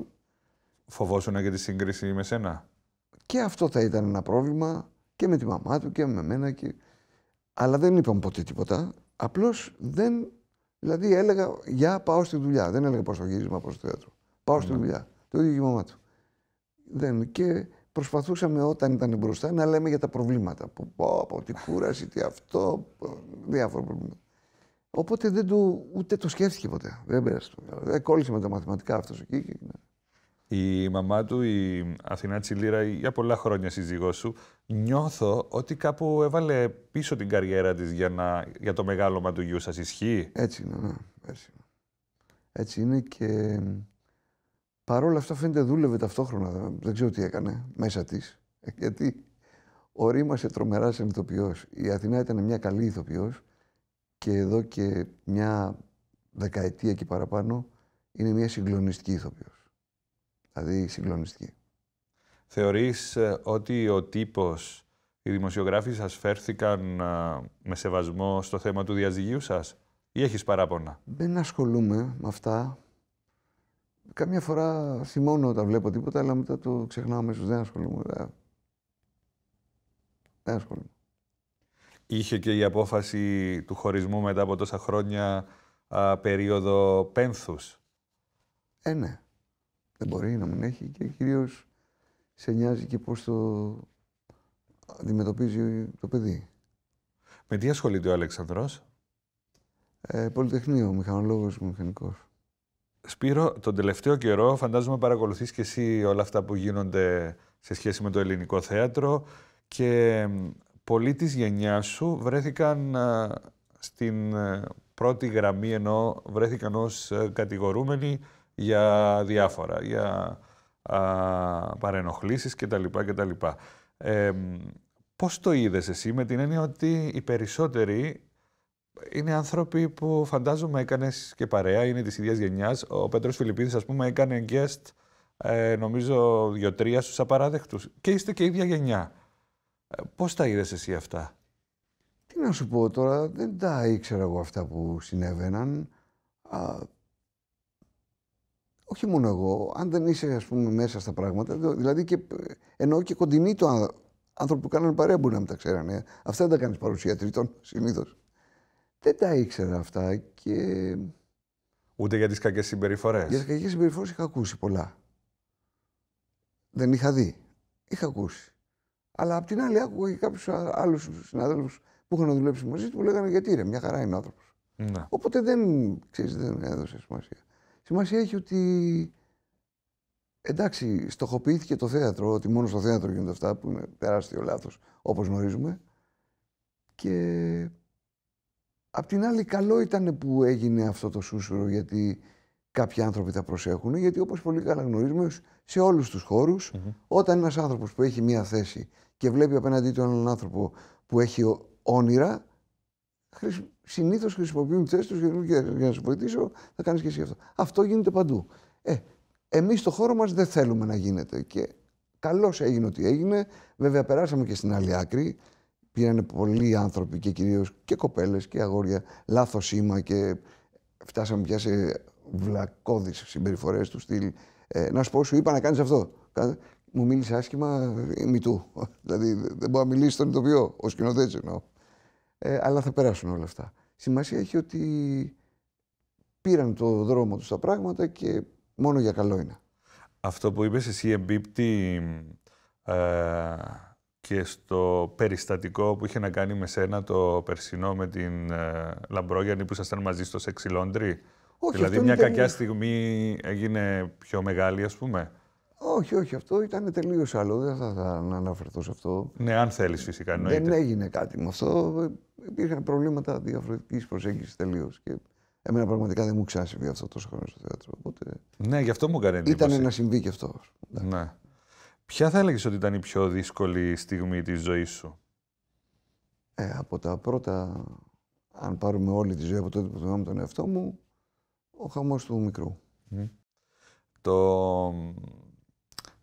Φοβόσουνα για τη σύγκριση με σένα. Και αυτό θα ήταν ένα πρόβλημα και με τη μαμά του και με μένα. Και... Αλλά δεν είπαμε ποτέ τίποτα. Απλώς δεν. Δηλαδή έλεγα, για πάω στη δουλειά. Δεν έλεγα πω το γύρισμα, προ το θέατρο. Πάω στη ναι. δουλειά. Το ίδιο και η μαμά του. Δεν. Και προσπαθούσαμε όταν ήταν μπροστά να λέμε για τα προβλήματα. Που πω, από τι κούραση, τι αυτό, διάφορα προβλήματα. Οπότε δεν του ούτε το σκέφτηκε ποτέ. Δεν πέρασε. Δεν κόλλησε με τα μαθηματικά αυτός εκεί. Ναι. Η μαμά του, η Αθηνά Τσιλίρα, για πολλά χρόνια σύζυγός σου, νιώθω ότι κάπου έβαλε πίσω την καριέρα της για, να, για το μεγάλωμα του γιού σας. Ισχύει. Έτσι είναι, ναι. Έτσι είναι. Έτσι είναι και παρόλα αυτά φαίνεται δούλευε ταυτόχρονα. Δεν ξέρω τι έκανε μέσα της. Ε, γιατί ορίμασε τρομερά σαν ηθοποιό. Η Αθηνά ήταν μια καλή ηθοποιός και εδώ και μια δεκαετία και παραπάνω είναι μια συγκλονιστική ηθοποιός. Δηλαδή συγκλονιστική. Θεωρείς ε, ότι ο τύπος, οι δημοσιογράφοι σας φέρθηκαν με σεβασμό στο θέμα του διαζυγίου σας ή έχεις παράπονα. Δεν ασχολούμαι με αυτά. Καμιά φορά θυμώνω όταν βλέπω τίποτα, αλλά μετά το ξεχνάω αμέσως. Δεν ασχολούμαι. Δεν ασχολούμαι. Είχε και η απόφαση του χωρισμού μετά από τόσα χρόνια α, περίοδο πένθους. Ε, ναι. Δεν μπορεί να μην έχει και κυρίως σε νοιάζει και πώς το αντιμετωπίζει το παιδί. Με τι ασχολείται ο Αλεξανδρός? Ε, πολυτεχνείο, μηχανολόγος, μηχανικός. Σπύρο, τον τελευταίο καιρό φαντάζομαι παρακολουθείς και εσύ όλα αυτά που γίνονται σε σχέση με το ελληνικό θέατρο και πολλοί της γενιάς σου βρέθηκαν ε, στην ε, πρώτη γραμμή ενώ βρέθηκαν ως ε, κατηγορούμενοι για διάφορα, για α, παρενοχλήσεις κτλ. κτλ. Ε, πώς το είδες εσύ με την έννοια ότι οι περισσότεροι είναι άνθρωποι που φαντάζομαι έκανες και παρέα, είναι της ίδιας γενιάς. Ο Πέτρος Φιλιππίδης, ας πούμε, έκανε guest, ε, νομίζω, δύο-τρία στους απαράδεκτους. Και είστε και ίδια γενιά. Ε, Πώς τα είδες εσύ αυτά, Τι να σου πω τώρα, δεν τα ήξερα εγώ αυτά που συνέβαιναν. Α, όχι μόνο εγώ, αν δεν είσαι ας πούμε μέσα στα πράγματα, δηλαδή και, ε, εννοώ και κοντινοί το άνθρωποι που κάνανε παρέα μπορεί να μην τα ξέρανε. Αυτά δεν τα κάνεις παρουσία τρίτων συνήθως δεν τα ήξερα αυτά και... Ούτε για τις κακές συμπεριφορές. Για τις κακές συμπεριφορές είχα ακούσει πολλά. Δεν είχα δει. Είχα ακούσει. Αλλά απ' την άλλη άκουγα και κάποιους άλλους συναδέλφους που είχαν δουλέψει μαζί του που λέγανε γιατί ρε, μια χαρά είναι ο άνθρωπος. Να. Οπότε δεν, ξέρεις, δεν έδωσε σημασία. Σημασία έχει ότι εντάξει, στοχοποιήθηκε το θέατρο, ότι μόνο στο θέατρο γίνονται αυτά που είναι τεράστιο λάθος όπως γνωρίζουμε. Και Απ' την άλλη, καλό ήταν που έγινε αυτό το σούσουρο, γιατί κάποιοι άνθρωποι τα προσέχουν. Γιατί όπως πολύ καλά γνωρίζουμε, σε όλους τους χωρου όταν ένας άνθρωπος που έχει μία θέση και βλέπει απέναντί του έναν άνθρωπο που έχει όνειρα, συνήθως χρησιμοποιούν τις θέσεις τους για, να σου βοηθήσω, θα κάνεις και εσύ αυτό. Αυτό γίνεται παντού. Ε, Εμείς στο χώρο μας δεν θέλουμε να γίνεται. Και καλώς έγινε ότι έγινε. Βέβαια, περάσαμε και στην άλλη άκρη πήραν πολλοί άνθρωποι και κυρίως και κοπέλες και αγόρια λάθος σήμα και φτάσαμε πια σε βλακώδεις συμπεριφορές του στυλ ε, να σου πω, σου είπα να κάνεις αυτό. Μου μίλησε άσχημα μητού. Ε, *laughs* δηλαδή δεν μπορώ να μιλήσει στον ηθοποιό, ω σκηνοθέτης εννοώ. Ε, αλλά θα περάσουν όλα αυτά. Σημασία έχει ότι πήραν το δρόμο τους τα πράγματα και μόνο για καλό είναι. Αυτό που είπες εσύ εμπίπτει και στο περιστατικό που είχε να κάνει με σένα το περσινό με την ε, Λαμπρόγιανη που ήσασταν μαζί στο Σεξιλόντρι. Λόντρι. Όχι, δηλαδή μια ήταν... κακιά στιγμή έγινε πιο μεγάλη ας πούμε. Όχι, όχι, αυτό ήταν τελείως άλλο. Δεν θα, θα αναφερθώ σε αυτό. Ναι, αν θέλεις, φυσικά. Εννοείται. Δεν έγινε κάτι με αυτό. Υπήρχαν προβλήματα διαφορετικής προσέγγισης τελείως. Και εμένα πραγματικά δεν μου ξάσιβε αυτό τόσο χρόνο στο θέατρο. Οπότε... Ναι, γι' αυτό μου έκανε εντύπωση. Ήταν να συμβεί και αυτό. Ναι. Ποια θα έλεγες ότι ήταν η πιο δύσκολη στιγμή της ζωής σου? Ε, από τα πρώτα, αν πάρουμε όλη τη ζωή από τότε που θυμάμαι τον εαυτό μου, ο χαμός του μικρού. Το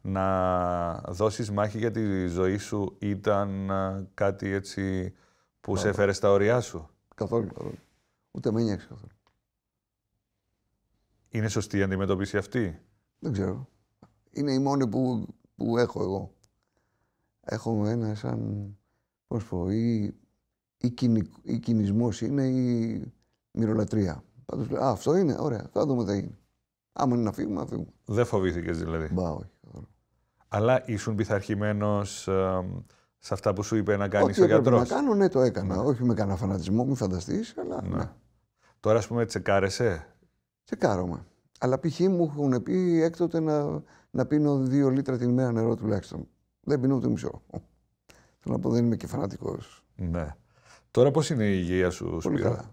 να δώσεις μάχη για τη ζωή σου ήταν ε, κάτι έτσι που σε έφερε στα ωριά σου. Καθόλου, Ούτε με καθόλου. Είναι σωστή η αντιμετώπιση αυτή. Δεν ξέρω. Είναι η μόνη που που έχω εγώ. Έχω ένα σαν, πώς πω, ή, ή, κινη, ή κινησμός είναι ή μυρολατρεία. Πάντως α, αυτό είναι, ωραία, θα δούμε τι θα γίνει. Άμα είναι να φύγουμε, να φύγουμε. Δεν φοβήθηκες δηλαδή. Μπα, όχι. Αλλά ήσουν πειθαρχημένος σε αυτά που σου είπε να κάνεις ο γιατρό. Να κάνω, ναι, το έκανα. Ναι. Όχι με κανένα φανατισμό, μην φανταστείς, αλλά. Ναι. ναι. Τώρα, ας πούμε, τσεκάρεσαι. Τσεκάρομαι. Αλλά π.χ. μου έχουν πει έκτοτε να, να πίνω δύο λίτρα την ημέρα νερό τουλάχιστον. Δεν πίνω ούτε μισό. Θέλω να πω, δεν είμαι και φανατικός. Ναι. Τώρα πώς είναι η υγεία σου, Πολύ πολύ καλά.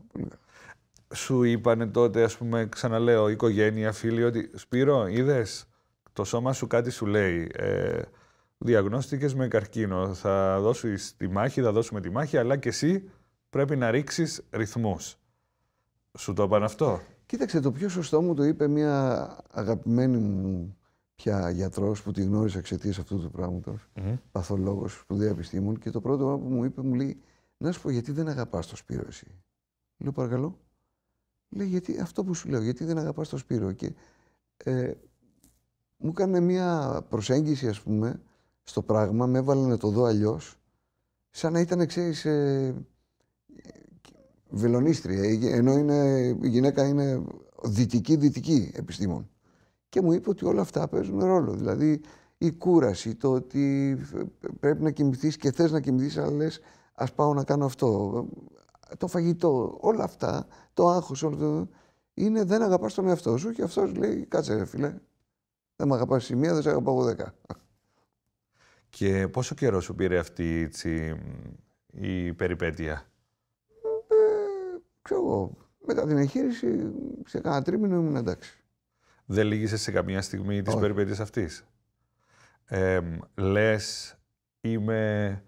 Σου είπανε τότε, ας πούμε, ξαναλέω, οικογένεια, φίλοι, ότι Σπύρο, είδες το σώμα σου κάτι σου λέει. Ε, Διαγνώστηκες με καρκίνο. Θα δώσει τη μάχη, θα δώσουμε τη μάχη, αλλά και εσύ πρέπει να ρίξεις ρυθμούς. Σου το είπαν αυτό. Κοίταξε, το πιο σωστό μου το είπε μια αγαπημένη μου πια γιατρός που τη γνώρισε εξαιτίας αυτού του πράγματος, mm-hmm. παθολόγος, σπουδαία επιστήμων, Και το πρώτο που μου είπε, μου λέει: Να σου πω, γιατί δεν αγαπάς το Σπύρο, εσύ. Λέω, παρακαλώ. Λέει, γιατί, αυτό που σου λέω, γιατί δεν αγαπάς το Σπύρο. Και ε, μου έκανε μια προσέγγιση, ας πούμε, στο πράγμα, με έβαλε να το δω αλλιώς, σαν να ήταν, ξέρεις, ε, Βελονίστρια, ενώ είναι, η γυναίκα είναι δυτική-δυτική επιστήμων. Και μου είπε ότι όλα αυτά παίζουν ρόλο. Δηλαδή η κούραση, το ότι πρέπει να κοιμηθείς και θες να κοιμηθείς, αλλά λες ας πάω να κάνω αυτό. Το φαγητό, όλα αυτά, το άγχος, όλο το... Είναι δεν αγαπάς τον εαυτό σου και αυτός λέει κάτσε ρε φίλε, δεν με αγαπάς η μία, δεν σε αγαπάω δέκα. Και πόσο καιρό σου πήρε αυτή η περιπέτεια Ξέρω εγώ, μετά την εγχείρηση, σε κάνα τρίμηνο ήμουν εντάξει. Δεν λύγησες σε καμία στιγμή τη περιπέτεια αυτή. Ε, Λε, είμαι.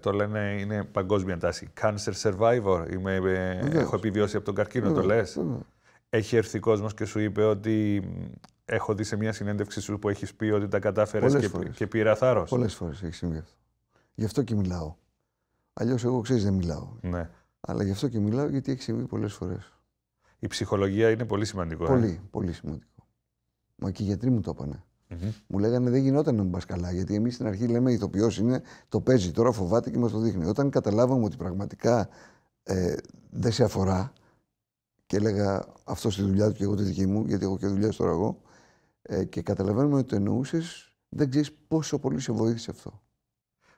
το λένε, είναι παγκόσμια τάση. Cancer survivor. Είμαι, ε, έχω επιβιώσει από τον καρκίνο, το λε. Έχει έρθει κόσμος και σου είπε ότι. Έχω δει σε μια συνέντευξη σου που έχεις πει ότι τα κατάφερες και, και πήρα θάρρος. Πολλές φορές έχει συμβεί αυτό. Γι' αυτό και μιλάω. Αλλιώς εγώ ξέρεις δεν μιλάω. Ναι. Αλλά γι' αυτό και μιλάω γιατί έχει συμβεί πολλές φορές. Η ψυχολογία είναι πολύ σημαντικό. Ε. Πολύ, πολύ σημαντικό. Μα και οι γιατροί μου το επανε Μου λέγανε δεν γινόταν να μην πας καλά. Γιατί εμείς στην αρχή λέμε ηθοποιός είναι, το παίζει, τώρα φοβάται και μας το δείχνει. Όταν καταλάβαμε ότι πραγματικά ε, δεν σε αφορά και έλεγα αυτό στη δουλειά του και εγώ τη δική μου, γιατί έχω και δουλειά στο εγώ, ε, και καταλαβαίνουμε ότι το εννοούσες, δεν ξέρεις πόσο πολύ σε βοήθησε αυτό.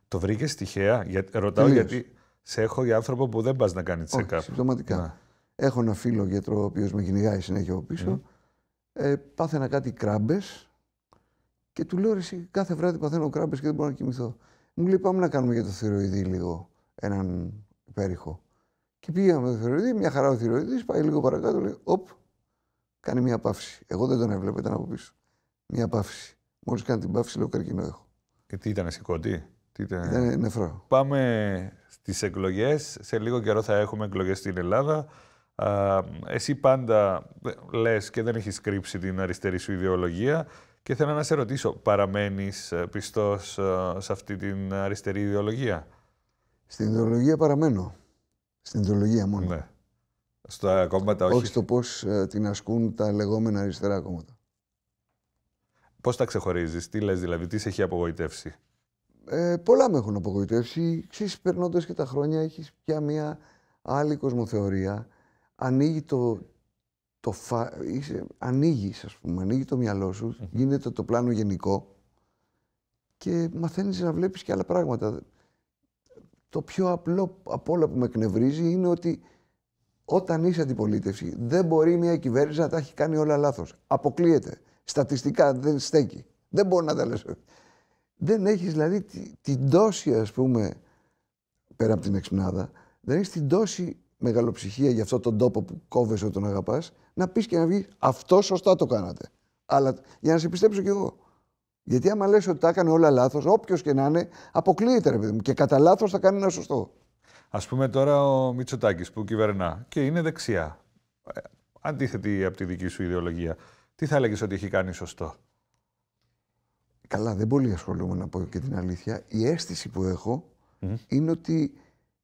Το βρήκες τυχαία. Για... Ρωτάω γιατί σε έχω για άνθρωπο που δεν πας να κάνεις check-up. Συμπτωματικά. Ναι. Έχω ένα φίλο γιατρό ο οποίος με κυνηγάει συνέχεια από πίσω. Mm. Ε, πάθαινα κάτι κράμπες και του λέω εσύ κάθε βράδυ παθαίνω κράμπες και δεν μπορώ να κοιμηθώ. Μου λέει πάμε να κάνουμε για το θηροειδή λίγο έναν υπέρηχο. Και πήγαμε το θηροειδή, μια χαρά ο θηροειδή, πάει λίγο παρακάτω, λέει Οπ, κάνει μια παύση. Εγώ δεν τον έβλεπα, ήταν από πίσω. Μια παύση. Μόλις κάνει την παύση, λέω καρκινό έχω. Και τι ήταν, σηκωτή. Τι ε, ναι, ναι, Πάμε στις εκλογές. Σε λίγο καιρό θα έχουμε εκλογές στην Ελλάδα. Α, εσύ πάντα λες και δεν έχεις κρύψει την αριστερή σου ιδεολογία. Και θέλω να σε ρωτήσω, παραμένεις ε, πιστός ε, σε αυτή την αριστερή ιδεολογία. Στην ιδεολογία παραμένω. Στην ιδεολογία μόνο. Ναι. Στα κόμματα όχι. Όχι στο πώς την ασκούν τα λεγόμενα αριστερά κόμματα. Πώς τα ξεχωρίζεις, τι λες δηλαδή, τι σε έχει απογοητεύσει ε, πολλά με έχουν απογοητεύσει. Ξέρεις, περνώντας και τα χρόνια, έχεις πια μια άλλη κοσμοθεωρία. Ανοίγει το... το φα... Είσαι, ανοίγεις, ας πούμε, ανοίγει το μυαλό σου, γίνεται το πλάνο γενικό και μαθαίνεις να βλέπεις και άλλα πράγματα. Το πιο απλό από όλα που με εκνευρίζει είναι ότι όταν είσαι αντιπολίτευση, δεν μπορεί μια κυβέρνηση να τα έχει κάνει όλα λάθος. Αποκλείεται. Στατιστικά δεν στέκει. Δεν μπορεί να τα λες δεν έχεις δηλαδή την τόση ας πούμε, πέρα από την εξυπνάδα, δεν έχεις την τόση μεγαλοψυχία για αυτόν τον τόπο που κόβεσαι όταν τον αγαπάς, να πεις και να βγεις αυτό σωστά το κάνατε. Αλλά για να σε πιστέψω κι εγώ. Γιατί άμα λες ότι τα έκανε όλα λάθος, όποιος και να είναι, αποκλείεται ρε παιδί μου και κατά λάθος θα κάνει ένα σωστό. Ας πούμε τώρα ο Μητσοτάκης που κυβερνά και είναι δεξιά. Ε, αντίθετη από τη δική σου ιδεολογία. Τι θα έλεγες ότι έχει κάνει σωστό. Καλά, δεν πολύ ασχολούμαι να πω και την αλήθεια. Η αίσθηση που έχω είναι ότι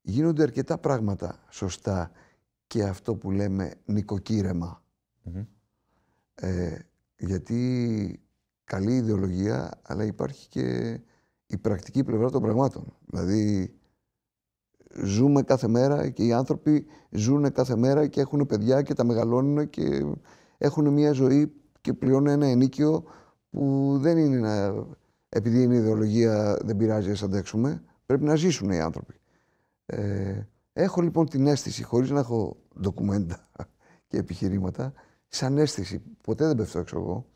γίνονται αρκετά πράγματα σωστά και αυτό που λέμε νοικοκύρεμα. Ε, γιατί καλή ιδεολογία, αλλά υπάρχει και η πρακτική πλευρά των πραγμάτων. Δηλαδή, ζούμε κάθε μέρα και οι άνθρωποι ζουν κάθε μέρα και έχουν παιδιά και τα μεγαλώνουν και έχουν μια ζωή και πληρώνουν ένα ενίκιο που δεν είναι να... επειδή είναι ιδεολογία δεν πειράζει να αντέξουμε, πρέπει να ζήσουν οι άνθρωποι. Ε, έχω λοιπόν την αίσθηση, χωρίς να έχω ντοκουμέντα *laughs* και επιχειρήματα, σαν αίσθηση, ποτέ δεν πέφτω έξω εγώ,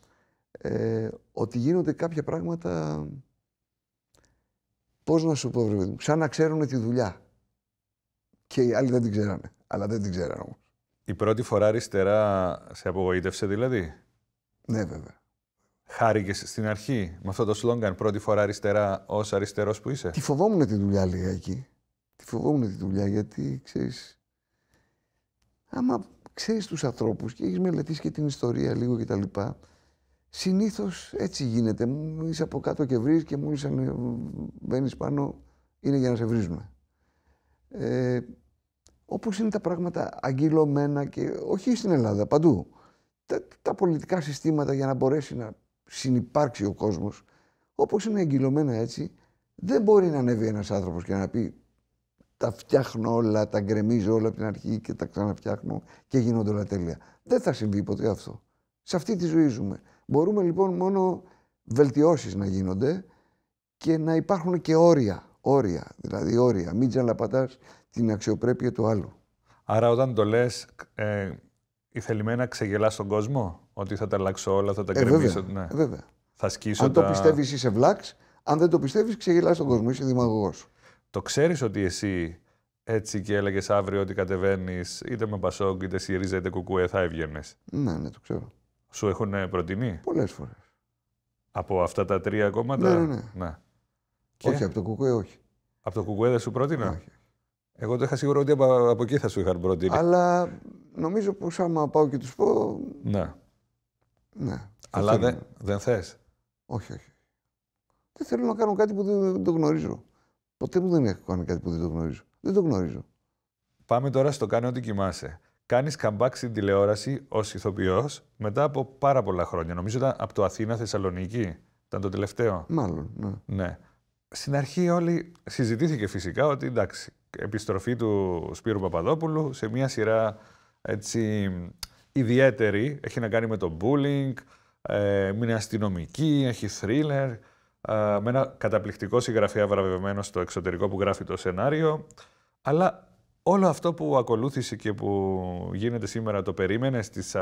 ε, ότι γίνονται κάποια πράγματα, πώς να σου πω, βρε, σαν να ξέρουν τη δουλειά. Και οι άλλοι δεν την ξέρανε, αλλά δεν την ξέρανε όμως. Η πρώτη φορά αριστερά σε απογοήτευσε δηλαδή. Ναι, βέβαια. Χάρηκες στην αρχή με αυτό το σλόγγαν πρώτη φορά αριστερά ως αριστερός που είσαι. Τη φοβόμουν τη δουλειά λίγα εκεί. Τη φοβόμουν τη δουλειά γιατί ξέρεις. Άμα ξέρεις τους ανθρώπους και έχεις μελετήσει και την ιστορία λίγο κτλ. Συνήθως έτσι γίνεται. Είσαι από κάτω και βρεις και μου μπαίνεις πάνω είναι για να σε βρίζουμε. Ε, Όπως είναι τα πράγματα αγκυλωμένα και όχι στην Ελλάδα, παντού. Τα, τα πολιτικά συστήματα για να μπορέσει να συνυπάρξει ο κόσμος, όπως είναι εγκυλωμένα έτσι, δεν μπορεί να ανέβει ένας άνθρωπος και να πει τα φτιάχνω όλα, τα γκρεμίζω όλα από την αρχή και τα ξαναφτιάχνω και γίνονται όλα τέλεια. Δεν θα συμβεί ποτέ αυτό. Σε αυτή τη ζωή ζούμε. Μπορούμε λοιπόν μόνο βελτιώσεις να γίνονται και να υπάρχουν και όρια. Όρια, δηλαδή όρια. Μην τζαλαπατάς την αξιοπρέπεια του άλλου. Άρα όταν το λες, ε, θελημένη να ξεγελά τον κόσμο, ότι θα τα αλλάξω όλα, θα τα ε, κρεμίσω. Βέβαια, ναι. βέβαια. Θα σκίσω Αν τα... το πιστεύεις, είσαι βλάξ. Αν δεν το πιστεύεις, ξεγελάς τον κόσμο, είσαι δημαγωγός. Το ξέρεις ότι εσύ έτσι και έλεγες αύριο ότι κατεβαίνεις είτε με Πασόγκ είτε ΣΥΡΙΖΑ είτε Κουκουέ, θα έβγαινες. Ναι, ναι, το ξέρω. Σου έχουν ε, προτείνει. Πολλές φορές. Από αυτά τα τρία κόμματα. Ναι, ναι. ναι. ναι. Και... Όχι, από το Κουκουέ όχι. Από το Κουκουέ δεν σου πρότεινα. Όχι. Εγώ το είχα σίγουρο ότι από, από εκεί θα σου είχαν προτείνει. Αλλά νομίζω πως άμα πάω και τους πω. Ναι. Ναι. Αλλά δεν, δεν θες. Όχι, όχι. Δεν θέλω να κάνω κάτι που δεν το γνωρίζω. Ποτέ μου δεν έχω κάνει κάτι που δεν το γνωρίζω. Δεν το γνωρίζω. Πάμε τώρα στο κάνει ό,τι κοιμάσαι. Κάνεις comeback στην τηλεόραση ως ηθοποιός μετά από πάρα πολλά χρόνια. Νομίζω ήταν από το Αθήνα Θεσσαλονίκη. Ήταν το τελευταίο. Μάλλον, ναι. ναι στην αρχή όλοι συζητήθηκε φυσικά ότι εντάξει, επιστροφή του Σπύρου Παπαδόπουλου σε μια σειρά έτσι ιδιαίτερη, έχει να κάνει με το bullying, ε, είναι αστυνομική, έχει thriller, ε, με ένα καταπληκτικό συγγραφέα βραβευμένο στο εξωτερικό που γράφει το σενάριο, αλλά όλο αυτό που ακολούθησε και που γίνεται σήμερα το περίμενε στις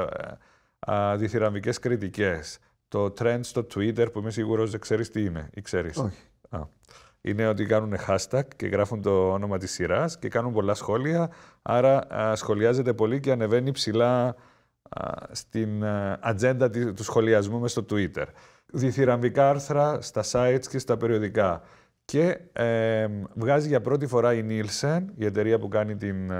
διθυραμβικές ε, ε, κριτικές, το trend στο Twitter που είμαι σίγουρος δεν ξέρεις τι είναι ή ξέρεις. Α. Είναι ότι κάνουν hashtag και γράφουν το όνομα της σειράς και κάνουν πολλά σχόλια, άρα σχολιάζεται πολύ και ανεβαίνει ψηλά στην ατζέντα του σχολιασμού μες στο Twitter. Διθυραμβικά άρθρα στα sites και στα περιοδικά. Και βγάζει για πρώτη φορά η Nielsen, η εταιρεία που κάνει την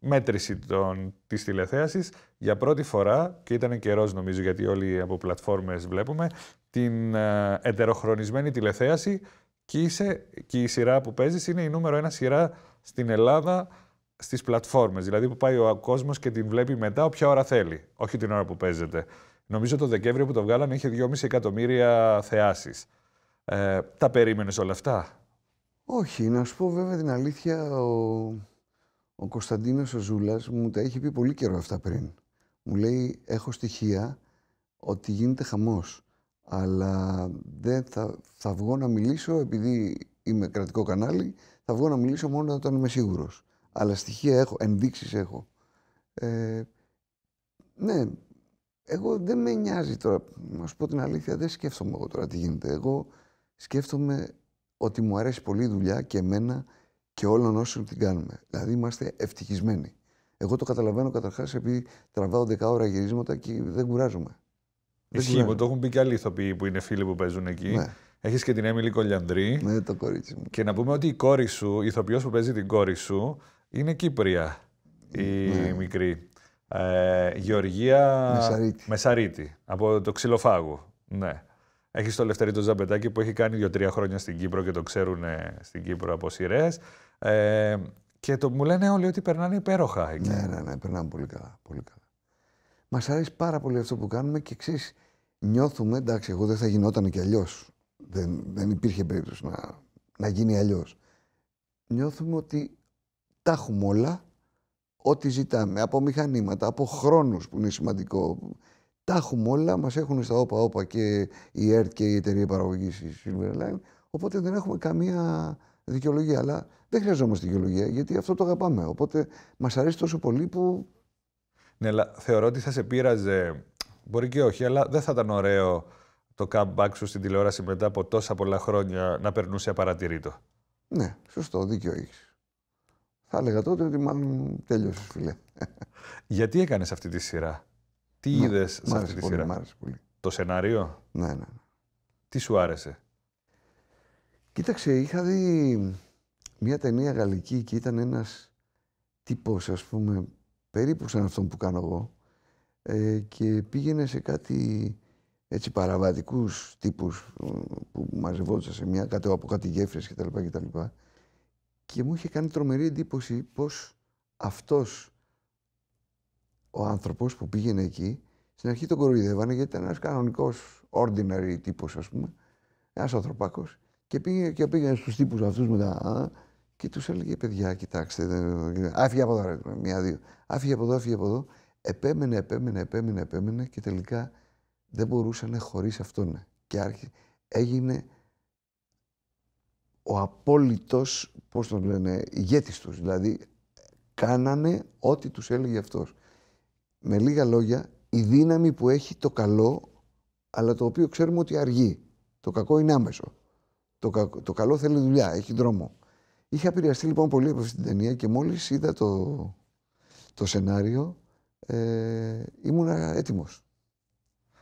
μέτρηση των, της τηλεθέασης για πρώτη φορά, και ήταν καιρός νομίζω γιατί όλοι από πλατφόρμες βλέπουμε, την ε, εντεροχρονισμένη τηλεθέαση και, η σειρά που παίζεις είναι η νούμερο ένα σειρά στην Ελλάδα στις πλατφόρμες. Δηλαδή που πάει ο κόσμος και την βλέπει μετά όποια ώρα θέλει, όχι την ώρα που παίζεται. Νομίζω το Δεκέμβριο που το βγάλαμε είχε 2,5 εκατομμύρια θεάσεις. Ε, τα περίμενες όλα αυτά. Όχι, να σου πω βέβαια την αλήθεια, ο, ο Κωνσταντίνος μου τα είχε πει πολύ καιρό αυτά πριν. Μου λέει, έχω στοιχεία ότι γίνεται αλλά δεν θα, θα βγω να μιλήσω επειδή είμαι κρατικό κανάλι, θα βγω να μιλήσω μόνο όταν είμαι σίγουρος. Αλλά στοιχεία έχω, ενδείξεις έχω. Ε, ναι, εγώ δεν με νοιάζει τώρα, να σου πω την αλήθεια, δεν σκέφτομαι εγώ τώρα τι γίνεται. Εγώ σκέφτομαι ότι μου αρέσει πολύ η δουλειά και εμένα και όλων όσων την κάνουμε. Δηλαδή είμαστε ευτυχισμένοι. Εγώ το καταλαβαίνω καταρχάς επειδή τραβάω 10 ώρα γυρίσματα και δεν κουράζομαι το έχουν πει και άλλοι ηθοποιοί που είναι φίλοι που παίζουν εκεί. Ναι. Έχεις και την Έμιλη Κολιανδρή. Ναι, το κορίτσι μου. Και να πούμε ότι η κόρη σου, η ηθοποιός που παίζει την κόρη σου, είναι Κύπρια. Η ναι. μικρή. Ε, Γεωργία Μεσαρίτη. Από το ξυλοφάγο. Ναι. Έχεις το Λευτερίτο Ζαμπετάκη που έχει κάνει δύο-τρία χρόνια στην Κύπρο και το ξέρουν στην Κύπρο από σειρές. Ε, και το, μου λένε όλοι ότι περνάνε υπέροχα εκεί. Ναι, ναι, ναι, περνάνε πολύ καλά. Πολύ καλά. Μας αρέσει πάρα πολύ αυτό που κάνουμε και εξής νιώθουμε, εντάξει, εγώ δεν θα γινόταν και αλλιώς. Δεν, δεν υπήρχε περίπτωση να, να γίνει αλλιώς. Νιώθουμε ότι τα έχουμε όλα, ό,τι ζητάμε, από μηχανήματα, από χρόνους που είναι σημαντικό. Τα έχουμε όλα, μας έχουν στα όπα όπα και η ΕΡΤ και η εταιρεία παραγωγής η Silver Line, οπότε δεν έχουμε καμία δικαιολογία. Αλλά δεν χρειαζόμαστε δικαιολογία, γιατί αυτό το αγαπάμε. Οπότε μας αρέσει τόσο πολύ που ναι, αλλά θεωρώ ότι θα σε πείραζε. Μπορεί και όχι, αλλά δεν θα ήταν ωραίο το comeback σου στην τηλεόραση μετά από τόσα πολλά χρόνια να περνούσε απαρατηρήτο. Ναι, σωστό, δίκιο έχεις. Θα έλεγα τότε ότι μάλλον τέλειωσε, φιλέ. Γιατί έκανες αυτή τη σειρά, Τι είδες σε αυτή τη πολύ, σειρά, Μ' άρεσε πολύ. Το σενάριο. Ναι, ναι, ναι. Τι σου άρεσε. Κοίταξε, είχα δει μια ταινία γαλλική και ήταν ένας τύπος ας πούμε, περίπου σαν αυτό που κάνω εγώ ε, και πήγαινε σε κάτι έτσι παραβατικούς τύπους ε, που μαζευόντουσαν σε μια, κάτω από κάτι γέφυρες τα λοιπά Και μου είχε κάνει τρομερή εντύπωση πως αυτός ο άνθρωπος που πήγαινε εκεί, στην αρχή τον κοροϊδεύανε γιατί ήταν ένας κανονικός ordinary τύπος ας πούμε, ένας ανθρωπάκος και πήγαινε, και πήγαινε στους τύπους αυτούς με τα και τους έλεγε, «Ε, παιδιά, κοιτάξτε, άφηγε από εδώ, μία-δύο. Άφηγε από εδώ, άφηγε από εδώ. Επέμενε, επέμενε, επέμενε, επέμενε και τελικά δεν μπορούσαν χωρίς αυτόν. Και άρχι, έγινε ο απόλυτος πώς τον λένε, ηγέτης τους. Δηλαδή, κάνανε ό,τι τους έλεγε αυτός. Με λίγα λόγια, η δύναμη που έχει το καλό, αλλά το οποίο ξέρουμε ότι αργεί. Το κακό είναι άμεσο. Το, το καλό θέλει δουλειά, έχει δρόμο. Είχα επηρεαστεί λοιπόν πολύ από αυτή την ταινία και μόλις είδα το, το σενάριο ε, ήμουνα έτοιμος.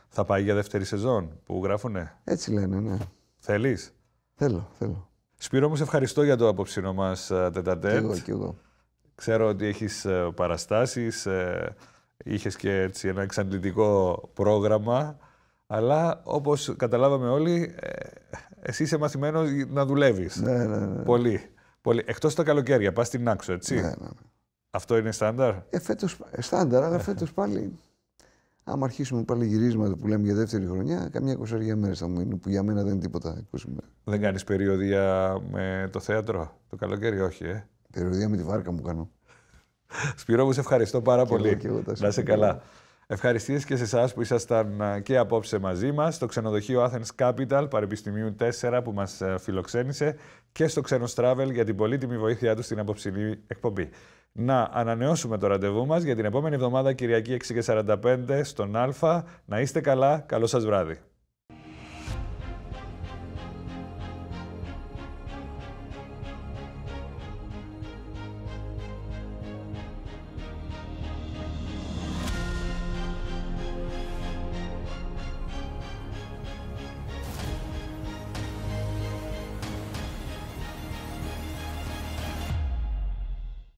Θα πάει για δεύτερη σεζόν που γράφουνε. Έτσι λένε, ναι. Θέλεις? Θέλω, θέλω. Σπύρο μου, ευχαριστώ για το απόψινό μας ε, τετατέτ. εγώ, κι εγώ. Ξέρω ότι έχεις ε, παραστάσεις, ε, είχες και έτσι ένα εξαντλητικό πρόγραμμα, αλλά όπως καταλάβαμε όλοι, ε, εσύ είσαι μαθημένος να δουλεύεις Ναι, ναι, ναι. Πολύ. Πολύ... Εκτός τα καλοκαίρια, πας στην Άξο, έτσι. Ναι, ναι, ναι. Αυτό είναι στάνταρ. Ε, φέτος, ε, στάνταρ, αλλά φέτος πάλι. Άμα αρχίσουμε πάλι γυρίσματα που λέμε για δεύτερη χρονιά, καμιά κοσσαριά μέρες θα μου είναι που για μένα δεν είναι τίποτα. Δεν κάνεις περιοδία με το θέατρο το καλοκαίρι, όχι, ε. Περιοδία με τη βάρκα μου κάνω. Σπυρό μου, σε ευχαριστώ πάρα πολύ. Να σε καλά. Ευχαριστίες και σε εσάς που ήσασταν ε, και απόψε μαζί μας στο ξενοδοχείο Athens Capital Πανεπιστημίου 4 που μας ε, φιλοξένησε και στο Ξένος Travel για την πολύτιμη βοήθειά τους στην απόψινή εκπομπή. Να ανανεώσουμε το ραντεβού μας για την επόμενη εβδομάδα Κυριακή 6.45 στον Α. Να είστε καλά, καλό σας βράδυ.